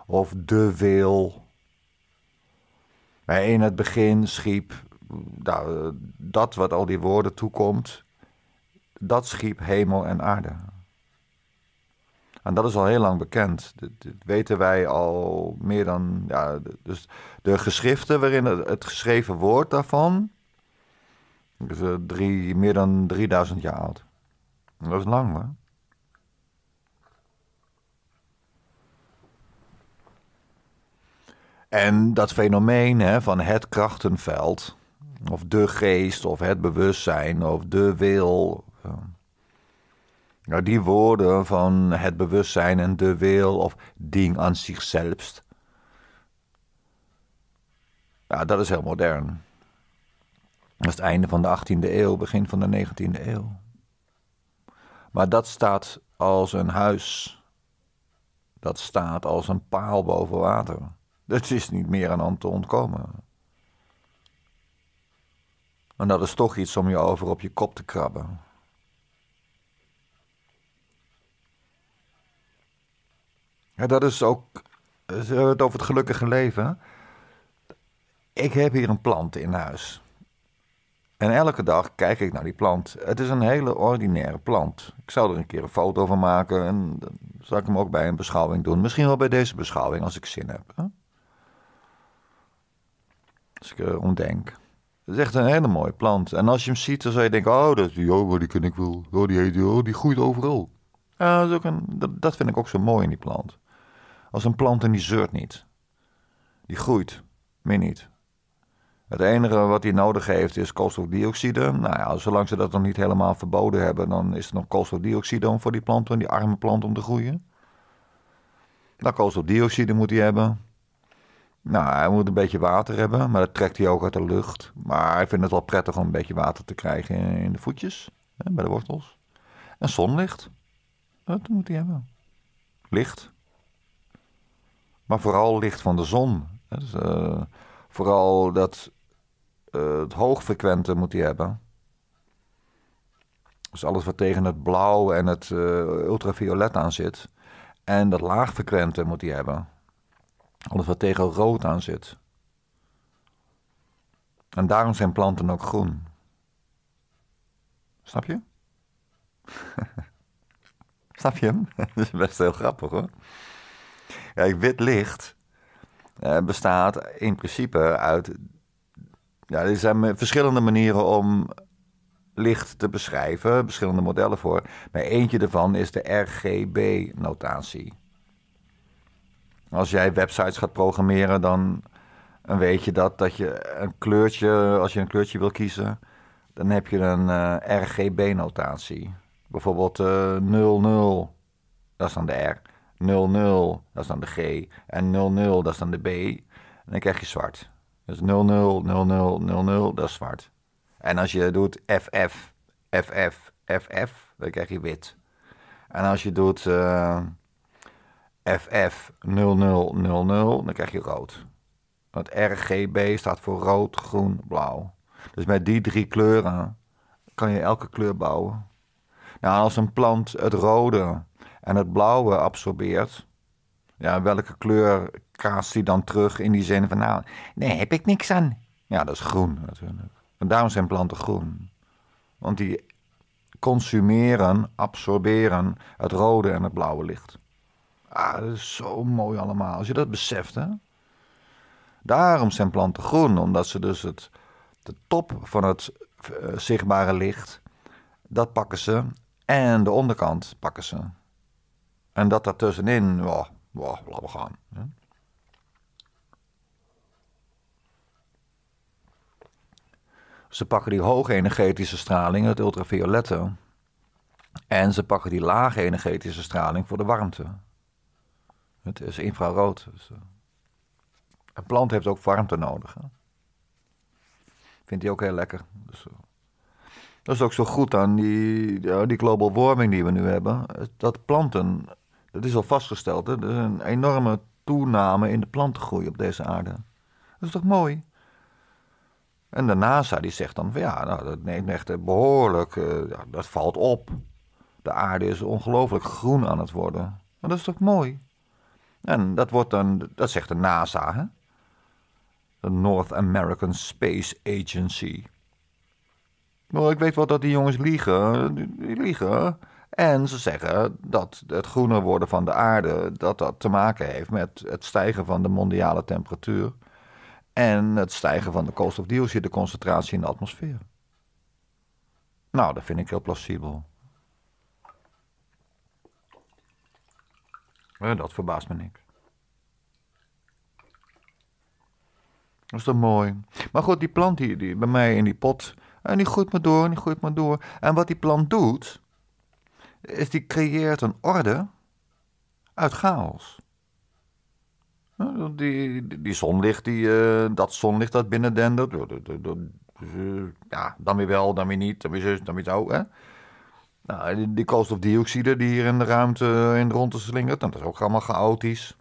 of de wil. Maar in het begin schiep nou, dat wat al die woorden toekomt, dat schiep hemel en aarde. En dat is al heel lang bekend. Dat, weten wij al meer dan. Ja, dus de geschriften waarin het, geschreven woord daarvan. is eh, meer dan 3000 jaar oud. Dat is lang hoor. En dat fenomeen hè, van het krachtenveld, of de geest, of het bewustzijn, of de wil. Nou, die woorden van het bewustzijn en de wil, of ding aan zichzelf. Ja, dat is heel modern. Dat is het einde van de 18e eeuw, begin van de 19e eeuw. Maar dat staat als een huis. Dat staat als een paal boven water. Het is niet meer aan hem te ontkomen. En dat is toch iets om je over op je kop te krabben. Ja, dat is ook. We eh, hebben het over het gelukkige leven. Ik heb hier een plant in huis. En elke dag kijk ik naar die plant. Het is een hele ordinaire plant. Ik zou er een keer een foto van maken en dan zal ik hem ook bij een beschouwing doen. Misschien wel bij deze beschouwing als ik zin heb. Als ik erom eh, denk. Het is echt een hele mooie plant. En als je hem ziet, dan zou je denken: oh, dat, die, oh, die ken ik wel. Oh, die, oh, die groeit overal. Ja, dat, ook een, dat, vind ik ook zo mooi in die plant. Als een plant en die zeurt niet. Die groeit, meer niet. Het enige wat hij nodig heeft is koolstofdioxide. Nou ja, zolang ze dat nog niet helemaal verboden hebben, dan is er nog koolstofdioxide om voor die plant, die arme plant, om te groeien. Nou, koolstofdioxide moet hij hebben. Nou, hij moet een beetje water hebben, maar dat trekt hij ook uit de lucht. Maar ik vind het wel prettig om een beetje water te krijgen in de voetjes, hè, bij de wortels. En zonlicht, dat moet hij hebben. Licht. Maar vooral licht van de zon. Dus, eh, vooral dat eh, het hoogfrequente moet hij hebben. Dus alles wat tegen het blauw en het eh, ultraviolet aan zit. En dat laagfrequente moet hij hebben. Alles wat tegen rood aan zit. En daarom zijn planten ook groen. Snap je? <laughs> Snap je hem? <laughs> Dat is best heel grappig hoor. Kijk, wit licht eh, bestaat in principe uit. Ja, er zijn verschillende manieren om licht te beschrijven, verschillende modellen voor. Maar eentje daarvan is de RGB-notatie. Als jij websites gaat programmeren, dan weet je dat, dat je een kleurtje, als je een kleurtje wil kiezen, dan heb je een eh, RGB-notatie. Bijvoorbeeld uh, eh, 00, dat is dan de R. 00, dat is dan de G. En 00, dat is dan de B. En dan krijg je zwart. Dus 00, 00, 00, dat is zwart. En als je doet FF, FF, FF, dan krijg je wit. En als je doet eh, FF 0000, dan krijg je rood. Want RGB staat voor rood, groen, blauw. Dus met die drie kleuren kan je elke kleur bouwen. Nou, als een plant het rode en het blauwe absorbeert, ja, welke kleur kaast hij dan terug in die zin van, nou, nee, heb ik niks aan. Ja, dat is groen natuurlijk. En daarom zijn planten groen. Want die consumeren, absorberen het rode en het blauwe licht. Ah, dat is zo mooi allemaal. Als je dat beseft, hè. Daarom zijn planten groen, omdat ze dus het, de top van het eh, zichtbare licht, dat pakken ze. En de onderkant pakken ze. En dat daartussenin, wow, wow, laten we gaan. Hè? Ze pakken die hoge energetische straling, het ultraviolette. En ze pakken die lage energetische straling voor de warmte. Het is infrarood. Dus, eh. Een plant heeft ook warmte nodig. Hè? Vindt hij ook heel lekker. Dus, eh. Dat is ook zo goed aan die, die global warming die we nu hebben. Dat planten, dat is al vastgesteld, hè? er is een enorme toename in de plantengroei op deze aarde. Dat is toch mooi? En de NASA die zegt dan van ja, nou, dat neemt echt behoorlijk, eh, dat valt op. De aarde is ongelooflijk groen aan het worden. Maar dat is toch mooi? En dat, wordt dan, dat zegt de NASA, hè? De North American Space Agency. Nou, ik weet wel dat die jongens liegen. Die liegen. En ze zeggen dat het groener worden van de aarde... dat dat te maken heeft met het stijgen van de mondiale temperatuur... en het stijgen van de koolstofdioxideconcentratie concentratie in de atmosfeer. Nou, dat vind ik heel plausibel. dat verbaast me niks. Dat is toch mooi. Maar goed, die plant die, die bij mij in die pot, en die groeit maar door, en die groeit maar door. En wat die plant doet, is die creëert een orde uit chaos. Die, die, die zonlicht, die, eh, dat zonlicht dat binnendendert, ja, dan weer wel, dan weer niet, dan weer zo, dan weer zo. Hè? Nou, die, koolstofdioxide die hier in de ruimte eh, in de slingert, nou, dat is ook allemaal chaotisch.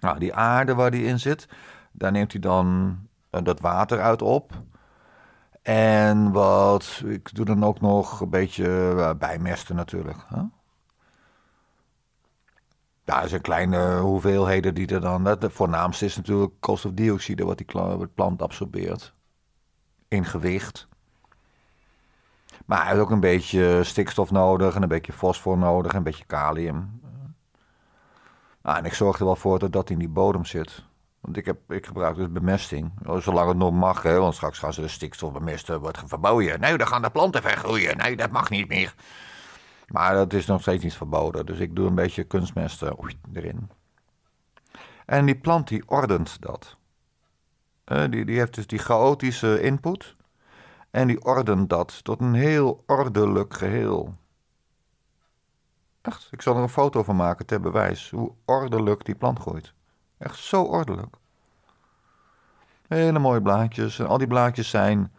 Nou, die aarde waar die in zit, daar neemt hij dan eh, dat water uit op. En wat, ik doe dan ook nog een beetje eh, bijmesten natuurlijk. Hè? Ja, zijn kleine hoeveelheden die er dan... Het voornaamste is natuurlijk koolstofdioxide wat die plant absorbeert. In gewicht. Maar hij heeft ook een beetje stikstof nodig en een beetje fosfor nodig en een beetje kalium. Eh. Nou, en ik zorg er wel voor dat dat in die bodem zit. Want ik, heb, ik gebruik dus bemesting. Oh, zolang het nog mag, hè, want straks gaan ze de stikstof bemesten, wordt verboden. Nee, dan gaan de planten vergroeien. Nee, dat mag niet meer. Maar dat is nog steeds niet verboden. Dus ik doe een beetje kunstmest eh, erin. En die plant die ordent dat. Eh, die, die heeft dus die chaotische input en die orden dat tot een heel ordelijk geheel. Echt, ik zal er een foto van maken ter bewijs hoe ordelijk die plant groeit. Echt zo ordelijk. Hele mooie blaadjes en al die blaadjes zijn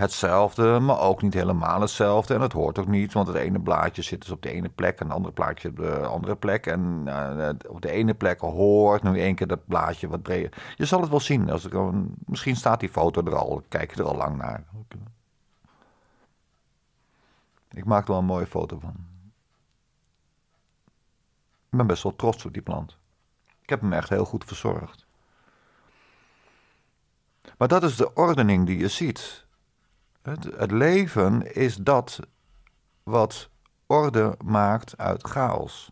hetzelfde, maar ook niet helemaal hetzelfde. En het hoort ook niet, want het ene blaadje zit dus op de ene plek en het andere plaatje op de andere plek. En eh, op de ene plek hoort nu één keer dat blaadje wat breder. Je zal het wel zien. Als ik, misschien staat die foto er al, kijk je er al lang naar. Ik maak er wel een mooie foto van. Ik ben best wel trots op die plant. Ik heb hem echt heel goed verzorgd. Maar dat is de ordening die je ziet. Het, leven is dat wat orde maakt uit chaos.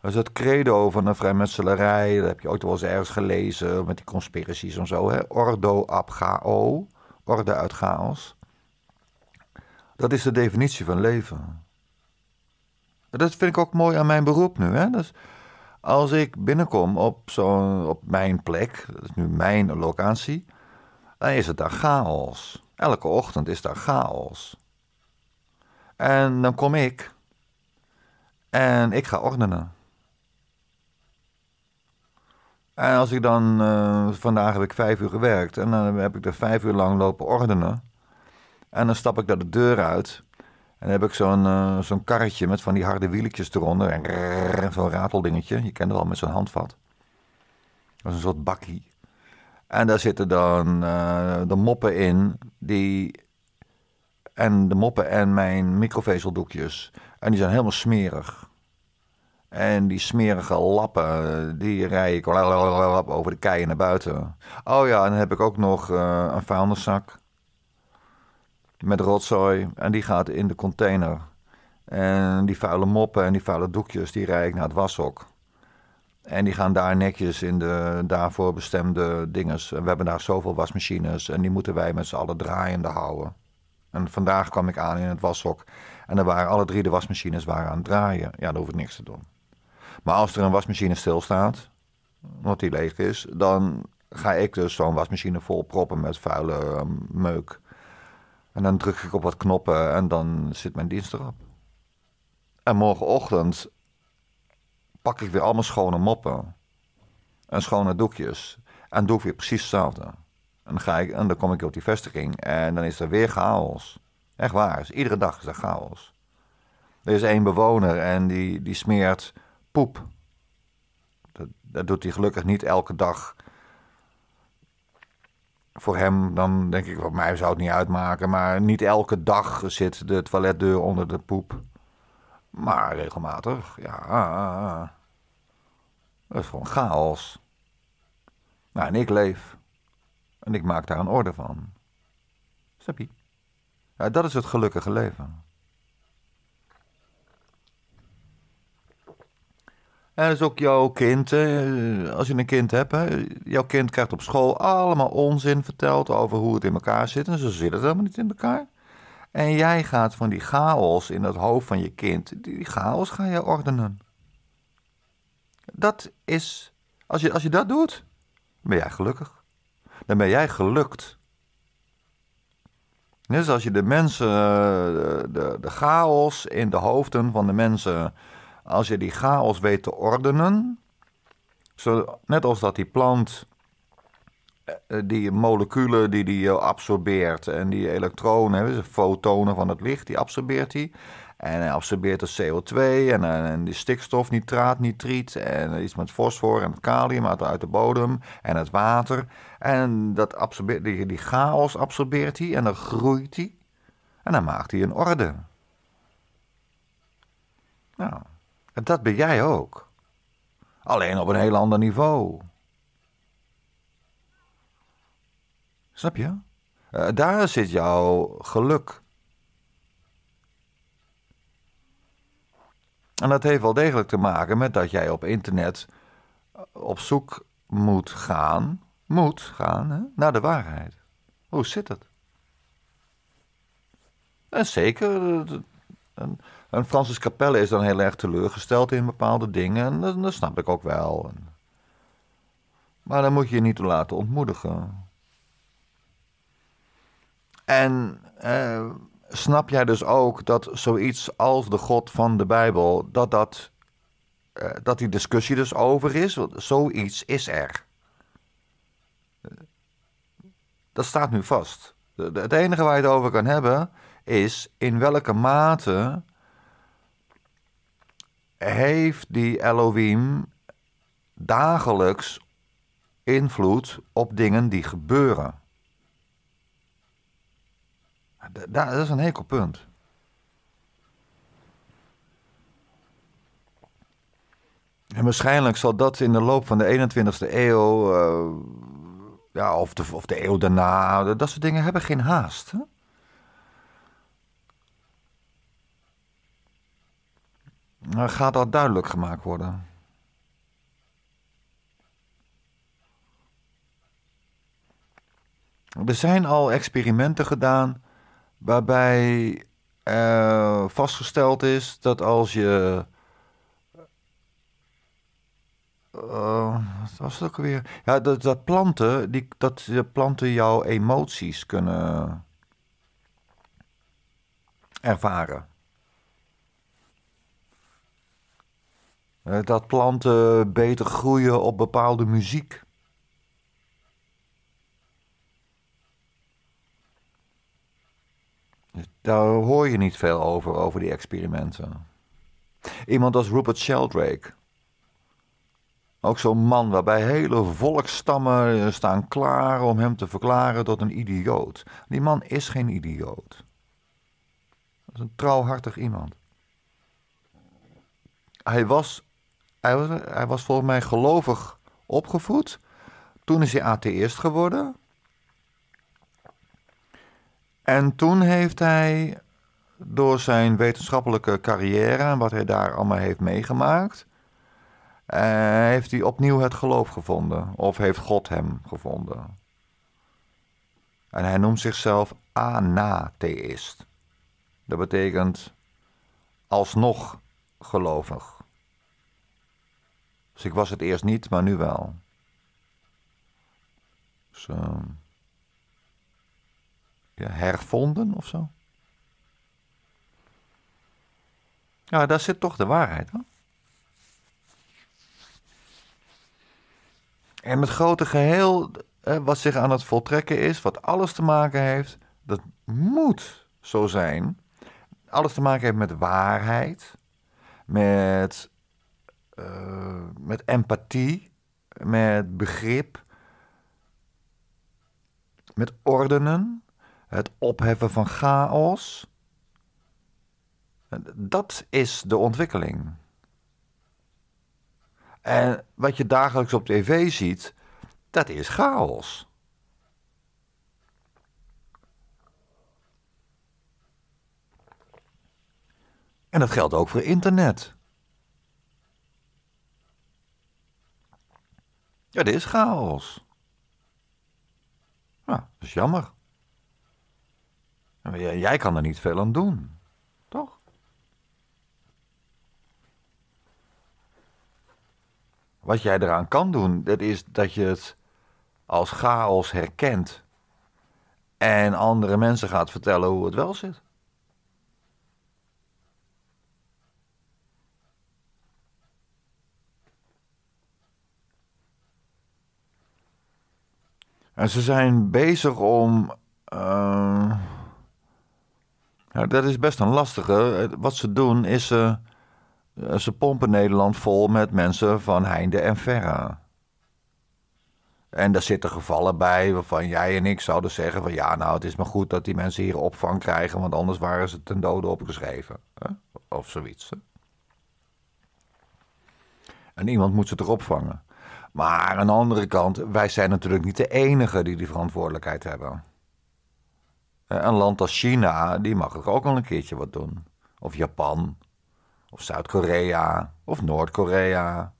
Dat is het credo van de vrijmetselarij. Dat heb je ook wel eens ergens gelezen met die conspiraties en zo. Hè? Ordo ab chao. Orde uit chaos. Dat is de definitie van leven. Dat vind ik ook mooi aan mijn beroep nu. Hè? Dus als ik binnenkom op, op mijn plek, dat is nu mijn locatie, dan is het daar chaos. Elke ochtend is daar chaos. En dan kom ik en ik ga ordenen. En als ik dan, eh, vandaag heb ik vijf uur gewerkt en dan heb ik er vijf uur lang lopen ordenen. En dan stap ik daar de deur uit en dan heb ik zo'n eh, zo'n karretje met van die harde wieletjes eronder. En zo'n rateldingetje, je kent het wel, met zo'n handvat. Dat is een soort bakkie. En daar zitten dan eh, de moppen in die. En de moppen en mijn microvezeldoekjes. En die zijn helemaal smerig. En die smerige lappen, die rij ik over de keien naar buiten. Oh ja, en dan heb ik ook nog eh, een vuilniszak. Met rotzooi. En die gaat in de container. En die vuile moppen en die vuile doekjes, die rij ik naar het washok. En die gaan daar netjes in de daarvoor bestemde dinges. We hebben daar zoveel wasmachines en die moeten wij met z'n allen draaiende houden. En vandaag kwam ik aan in het washok en er waren alle drie de wasmachines waren aan het draaien. Ja, daar hoef ik niks te doen. Maar als er een wasmachine stilstaat, omdat die leeg is, dan ga ik dus zo'n wasmachine vol proppen met vuile ehm, meuk. En dan druk ik op wat knoppen en dan zit mijn dienst erop. En morgenochtend pak ik weer allemaal schone moppen en schone doekjes. En doe ik weer precies hetzelfde. En dan, ga ik, en dan kom ik op die vestiging en dan is er weer chaos. Echt waar, dus iedere dag is er chaos. Er is één bewoner en die, die smeert poep. Dat, dat doet hij gelukkig niet elke dag. Voor hem, dan denk ik, voor mij zou het niet uitmaken. Maar niet elke dag zit de toiletdeur onder de poep. Maar regelmatig, ja. Dat is gewoon chaos. Nou, en ik leef. En ik maak daar een orde van. Snap je? dat is het gelukkige leven. En dat is ook jouw kind, als je een kind hebt. Hè, jouw kind krijgt op school allemaal onzin verteld over hoe het in elkaar zit. En ze zitten helemaal niet in elkaar. En jij gaat van die chaos in het hoofd van je kind, die chaos ga je ordenen. Dat is, als je, als je dat doet, ben jij gelukkig. Dan ben jij gelukt. Dus als je de mensen, de, de, de chaos in de hoofden van de mensen, als je die chaos weet te ordenen, zo, net als dat die plant eh, eh, die moleculen die die eh, absorbeert en die elektronen, fotonen van het licht, die absorbeert hij. En hij absorbeert de CO2 en, en die stikstof, nitraat, nitriet en iets met fosfor en kalium uit, de bodem en het water. En dat absorbeert, die, die chaos absorbeert hij en dan groeit hij en dan maakt hij een orde. Nou, en dat ben jij ook. Alleen op een heel ander niveau. Snap je? Eh, daar zit jouw geluk. En dat heeft wel degelijk te maken met dat jij op internet eh, op zoek moet gaan, moet gaan hè, naar de waarheid. Hoe zit het? En zeker, eh, een, een Francis Capelle is dan heel erg teleurgesteld in bepaalde dingen, en dat, snap ik ook wel. Maar dan moet je je niet laten ontmoedigen. En eh, snap jij dus ook dat zoiets als de God van de Bijbel, dat, dat, eh, dat die discussie dus over is? Want zoiets is er. Dat staat nu vast. Het enige waar je het over kan hebben is in welke mate heeft die Elohim dagelijks invloed op dingen die gebeuren dat is een hekel punt. En waarschijnlijk zal dat in de loop van de 21ste eeuw, eh, ja, of, de, of de eeuw daarna, dat soort dingen hebben geen haast. Hè? Gaat dat duidelijk gemaakt worden? Er zijn al experimenten gedaan waarbij eh, vastgesteld is dat als je. Eh, wat was het ook weer? Ja, dat, dat, planten, die, dat planten jouw emoties kunnen ervaren. Eh, dat planten beter groeien op bepaalde muziek. daar hoor je niet veel over, over die experimenten. Iemand als Rupert Sheldrake. Ook zo'n man waarbij hele volkstammen staan klaar om hem te verklaren tot een idioot. Die man is geen idioot. Dat is een trouwhartig iemand. Hij was, hij was, hij was volgens mij gelovig opgevoed. Toen is hij atheïst geworden. En toen heeft hij door zijn wetenschappelijke carrière en wat hij daar allemaal heeft meegemaakt, eh, heeft hij opnieuw het geloof gevonden. Of heeft God hem gevonden. En hij noemt zichzelf anatheist. Dat betekent alsnog gelovig. Dus ik was het eerst niet, maar nu wel. Zo hervonden of zo? Ja, daar zit toch de waarheid. Hè? En het grote geheel, wat zich aan het voltrekken is, wat alles te maken heeft, dat moet zo zijn. Alles te maken heeft met waarheid, met, eh, met empathie, met begrip, met ordenen, het opheffen van chaos. Dat is de ontwikkeling. En wat je dagelijks op tv ziet, dat is chaos. En dat geldt ook voor internet. Ja, dit is chaos. Nou, dat is jammer. Nou, jij, jij kan er niet veel aan doen, toch? Wat jij eraan kan doen, dat is dat je het als chaos herkent en andere mensen gaat vertellen hoe het wel zit. En ze zijn bezig om. Eh, nou, dat is best een lastige. Wat ze doen is. Eh, eh, ze pompen Nederland vol met mensen van heinde en verre. En daar zitten gevallen bij waarvan jij en ik zouden zeggen: van ja, nou, het is maar goed dat die mensen hier opvang krijgen, want anders waren ze ten dode opgeschreven. Hè? Of zoiets. En iemand moet ze toch opvangen. Maar aan de andere kant, wij zijn natuurlijk niet de enigen die die verantwoordelijkheid hebben. Eh, een land als China, die mag er ook al een keertje wat doen. Of Japan, of Zuid-Korea, of Noord-Korea.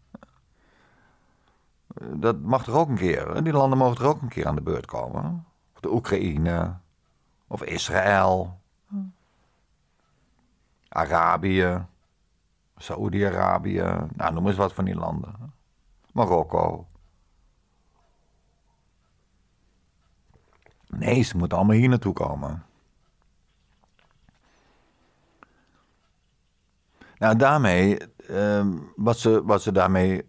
Eh, dat mag er ook een keer. Eh, die landen mogen er ook een keer aan de beurt komen. Of de Oekraïne, of Israël, Arabië, Saoedi-Arabië. Nou, noem eens wat van die landen. Marokko. Nee, ze moeten allemaal hier naartoe komen. Nou, daarmee, ehm, wat, ze, wat ze daarmee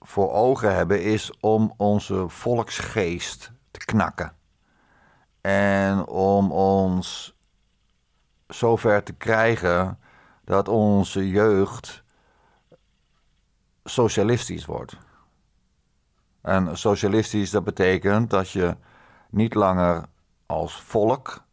voor ogen hebben, is om onze volksgeest te knakken. En om ons zover te krijgen dat onze jeugd socialistisch wordt. En socialistisch, dat betekent dat je niet langer als volk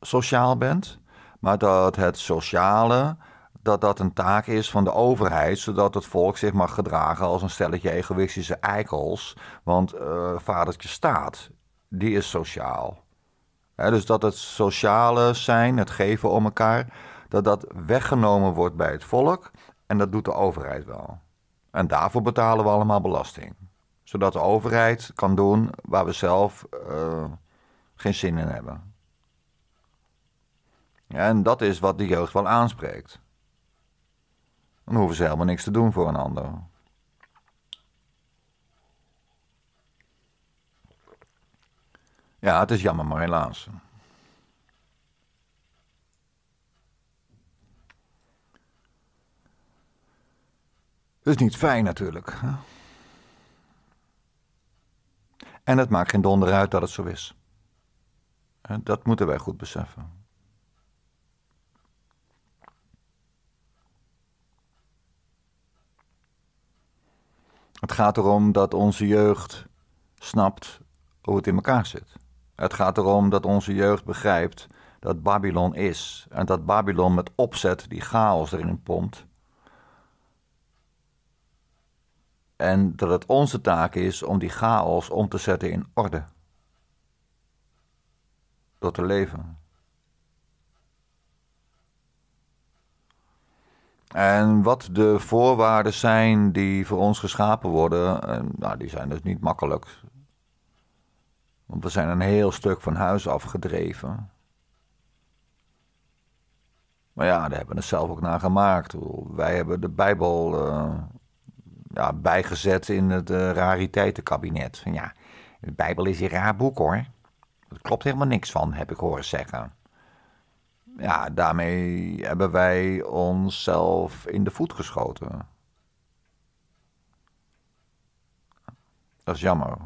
sociaal bent, maar dat het sociale dat dat een taak is van de overheid, zodat het volk zich mag gedragen als een stelletje egoïstische eikels, want uh, vadertje staat, die is sociaal. dus dat het sociale zijn, het geven om elkaar, dat dat weggenomen wordt bij het volk en dat doet de overheid wel. En daarvoor betalen we allemaal belasting zodat de overheid kan doen waar we zelf eh, geen zin in hebben. en dat is wat de jeugd wel aanspreekt. Dan hoeven ze helemaal niks te doen voor een ander. Ja, het is jammer, maar helaas. Het is niet fijn natuurlijk. Hè? En het maakt geen donder uit dat het zo is. En dat moeten wij goed beseffen. Het gaat erom dat onze jeugd snapt hoe het in elkaar zit. Het gaat erom dat onze jeugd begrijpt dat Babylon is en dat Babylon met opzet die chaos erin pompt En dat het onze taak is om die chaos om te zetten in orde. Door te leven. En wat de voorwaarden zijn die voor ons geschapen worden, eh, nou, die zijn dus niet makkelijk. Want we zijn een heel stuk van huis afgedreven. Maar ja, daar hebben we het zelf ook naar gemaakt. Wij hebben de Bijbel eh, ja, bijgezet in het uh, rariteitenkabinet. Ja, de Bijbel is een raar boek hoor. dat klopt helemaal niks van, heb ik horen zeggen. Ja, daarmee hebben wij onszelf in de voet geschoten. Dat is jammer.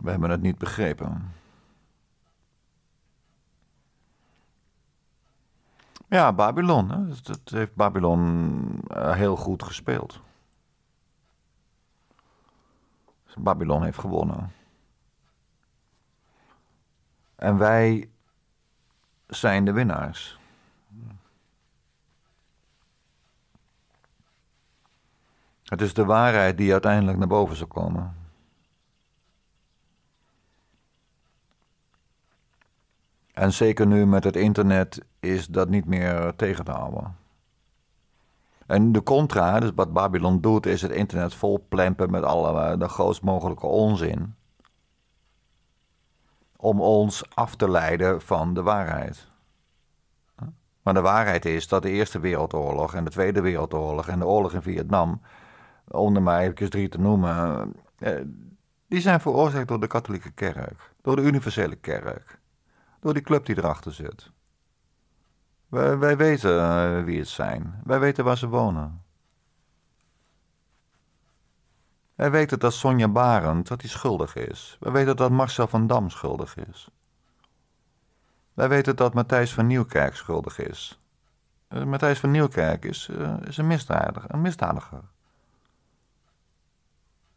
We hebben het niet begrepen. Ja, Babylon. Hè? Dat heeft Babylon eh, heel goed gespeeld. Dus Babylon heeft gewonnen. En wij zijn de winnaars. Het is de waarheid die uiteindelijk naar boven zal komen. En zeker nu met het internet is dat niet meer tegen te houden. En de contra, dus wat Babylon doet, is het internet vol plempen met alle eh, de grootst mogelijke onzin. Om ons af te leiden van de waarheid. Maar de waarheid is dat de Eerste Wereldoorlog en de Tweede Wereldoorlog en de oorlog in Vietnam, om er maar even drie te noemen, eh, die zijn veroorzaakt door de katholieke kerk, door de universele kerk, door die club die erachter zit. Wij, wij weten eh, wie het zijn. Wij weten waar ze wonen. Wij weten dat Sonja Barend dat schuldig is. Wij weten dat Marcel van Dam schuldig is. Wij weten dat Matthijs van Nieuwkerk schuldig is. Eh, Matthijs van Nieuwkerk is, eh, is een, misdadiger, een misdadiger.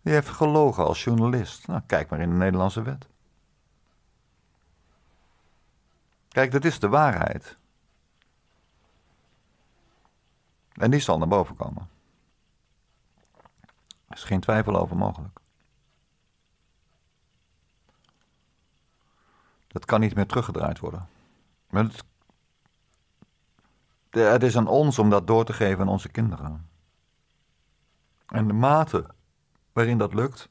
Die heeft gelogen als journalist. Nou, kijk maar in de Nederlandse wet. Kijk, dat is de waarheid. En die zal naar boven komen. Er is geen twijfel over mogelijk. Dat kan niet meer teruggedraaid worden. het is aan ons om dat door te geven aan onze kinderen. En de mate waarin dat lukt.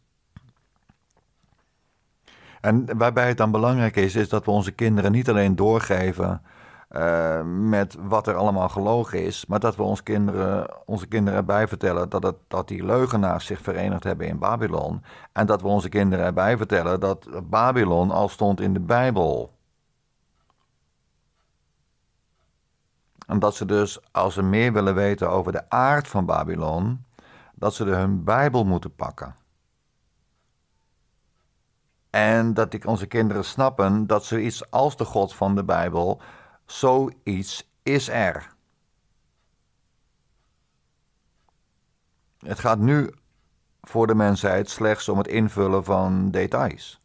En waarbij het dan belangrijk is, is dat we onze kinderen niet alleen doorgeven eh, met wat er allemaal gelogen is. Maar dat we ons kinderen, onze kinderen erbij vertellen dat, het, dat die leugenaars zich verenigd hebben in Babylon. En dat we onze kinderen erbij vertellen dat Babylon al stond in de Bijbel. En dat ze dus, als ze meer willen weten over de aard van Babylon, dat ze er hun Bijbel moeten pakken. En dat ik onze kinderen snappen dat ze iets als de God van de Bijbel Zoiets is er. Het gaat nu voor de mensheid slechts om het invullen van details.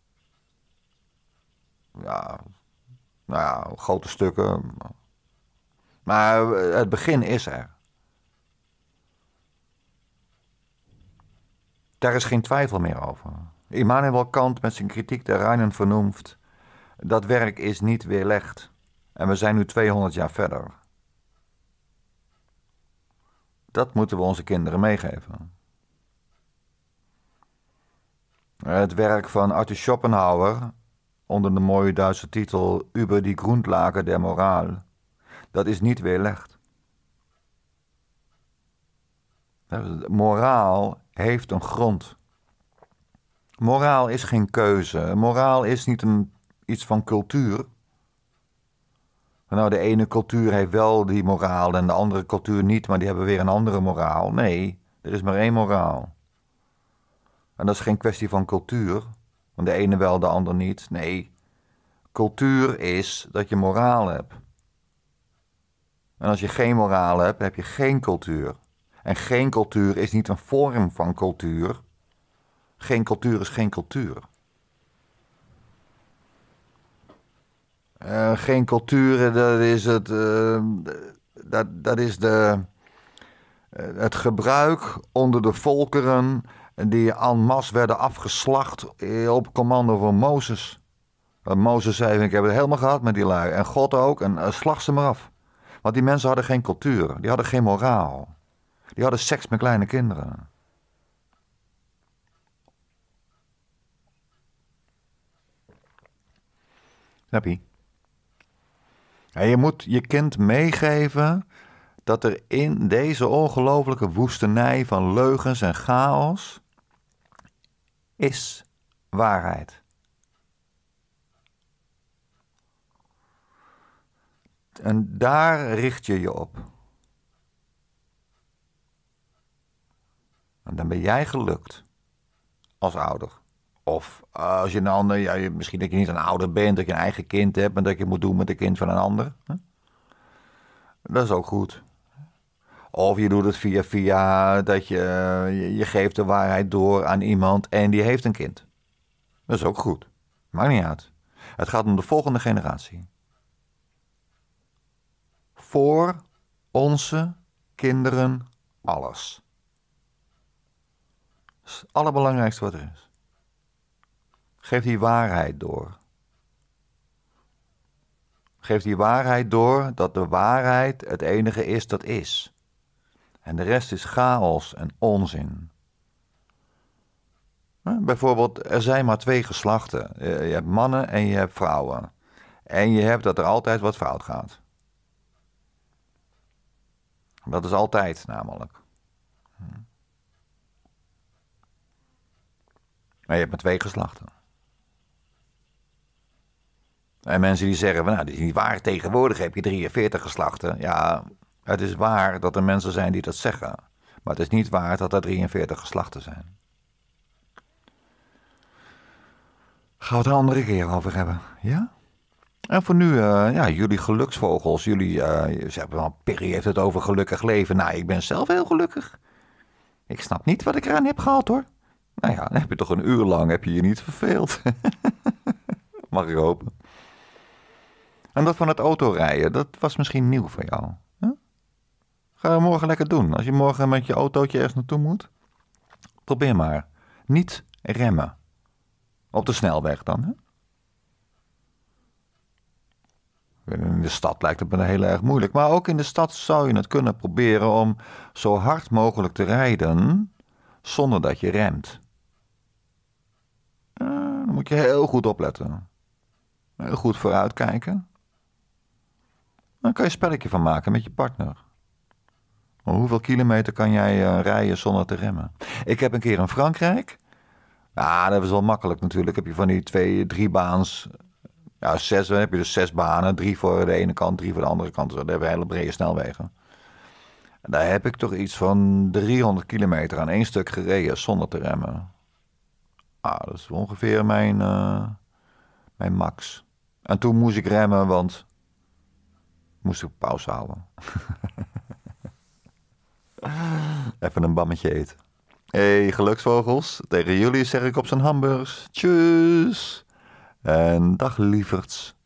Ja, nou ja, grote stukken. Maar het begin is er. Daar is geen twijfel meer over. Immanuel Kant met zijn kritiek der Reinen vernoemd. Dat werk is niet weerlegd. En we zijn nu 200 jaar verder. Dat moeten we onze kinderen meegeven. Het werk van Arthur Schopenhauer, onder de mooie Duitse titel Über die Grundlage der Moral, dat is niet weerlegd. Moraal heeft een grond. Moraal is geen keuze. Moraal is niet een, iets van cultuur nou, de ene cultuur heeft wel die moraal en de andere cultuur niet, maar die hebben weer een andere moraal. Nee, er is maar één moraal. En dat is geen kwestie van cultuur, want de ene wel, de ander niet. Nee, cultuur is dat je moraal hebt. En als je geen moraal hebt, heb je geen cultuur. En geen cultuur is niet een vorm van cultuur. Geen cultuur is geen cultuur. Eh, geen culturen, dat is het. Eh, dat, dat is de, eh, het gebruik onder de volkeren die en mas werden afgeslacht op commando van Mozes. Mozes zei, ik heb het helemaal gehad met die lui. En God ook, en uh, slag ze maar af. Want die mensen hadden geen cultuur, die hadden geen moraal. Die hadden seks met kleine kinderen. Snap je? En je moet je kind meegeven dat er in deze ongelofelijke woestenij van leugens en chaos is waarheid. En daar richt je je op. En dan ben jij gelukt als ouder. Of eh, als je nou een ander, ja, misschien dat je niet een ouder bent, dat je een eigen kind hebt maar dat je moet doen met een kind van een ander. Hè? Dat is ook goed. Of je doet het via via dat je, je, je geeft de waarheid door aan iemand en die heeft een kind. Dat is ook goed. Maakt niet uit. Het gaat om de volgende generatie. Voor onze kinderen alles. Dat is het allerbelangrijkste wat er is. Geef die waarheid door. Geef die waarheid door dat de waarheid het enige is dat is. En de rest is chaos en onzin. Bijvoorbeeld, er zijn maar twee geslachten. Je hebt mannen en je hebt vrouwen. En je hebt dat er altijd wat fout gaat. Dat is altijd namelijk. Hm. Maar je hebt maar twee geslachten. En mensen die zeggen, nou, dit is niet waar, tegenwoordig heb je 43 geslachten. Ja, het is waar dat er mensen zijn die dat zeggen. Maar het is niet waar dat er 43 geslachten zijn. Gaan we het een andere keer over hebben, ja? En voor nu, eh, ja, jullie geluksvogels, jullie, uh, ze hebben wel, Perry heeft het over gelukkig leven. Nou, ik ben zelf heel gelukkig. Ik snap niet wat ik eraan heb gehad, hoor. Nou ja, dan heb je toch een uur lang, heb je je niet verveeld. <laughs> Mag ik hopen. En dat van het autorijden, dat was misschien nieuw voor jou. Hè? Ga het morgen lekker doen. Als je morgen met je autootje ergens naartoe moet, probeer maar. Niet remmen. Op de snelweg dan, hè? In de stad lijkt het me heel erg moeilijk. Maar ook in de stad zou je het kunnen proberen om zo hard mogelijk te rijden zonder dat je remt. Dan moet je heel goed opletten. Heel goed vooruitkijken. Dan kan je een spelletje van maken met je partner. hoeveel kilometer kan jij eh, rijden zonder te remmen? Ik heb een keer in Frankrijk. Ja, ah, dat is wel makkelijk natuurlijk. Heb je van die twee, drie baans. Ja, zes, dan heb je dus zes banen. Drie voor de ene kant, drie voor de andere kant. Daar hebben we hele brede snelwegen. En daar heb ik toch iets van 300 kilometer aan één stuk gereden zonder te remmen. Ah, dat is ongeveer mijn, eh, mijn max. En toen moest ik remmen, want Moest ik pauze houden. <laughs> Even een bammetje eten. hey, geluksvogels. Tegen jullie zeg ik op zijn hamburgers. Tjus. En dag lieverts.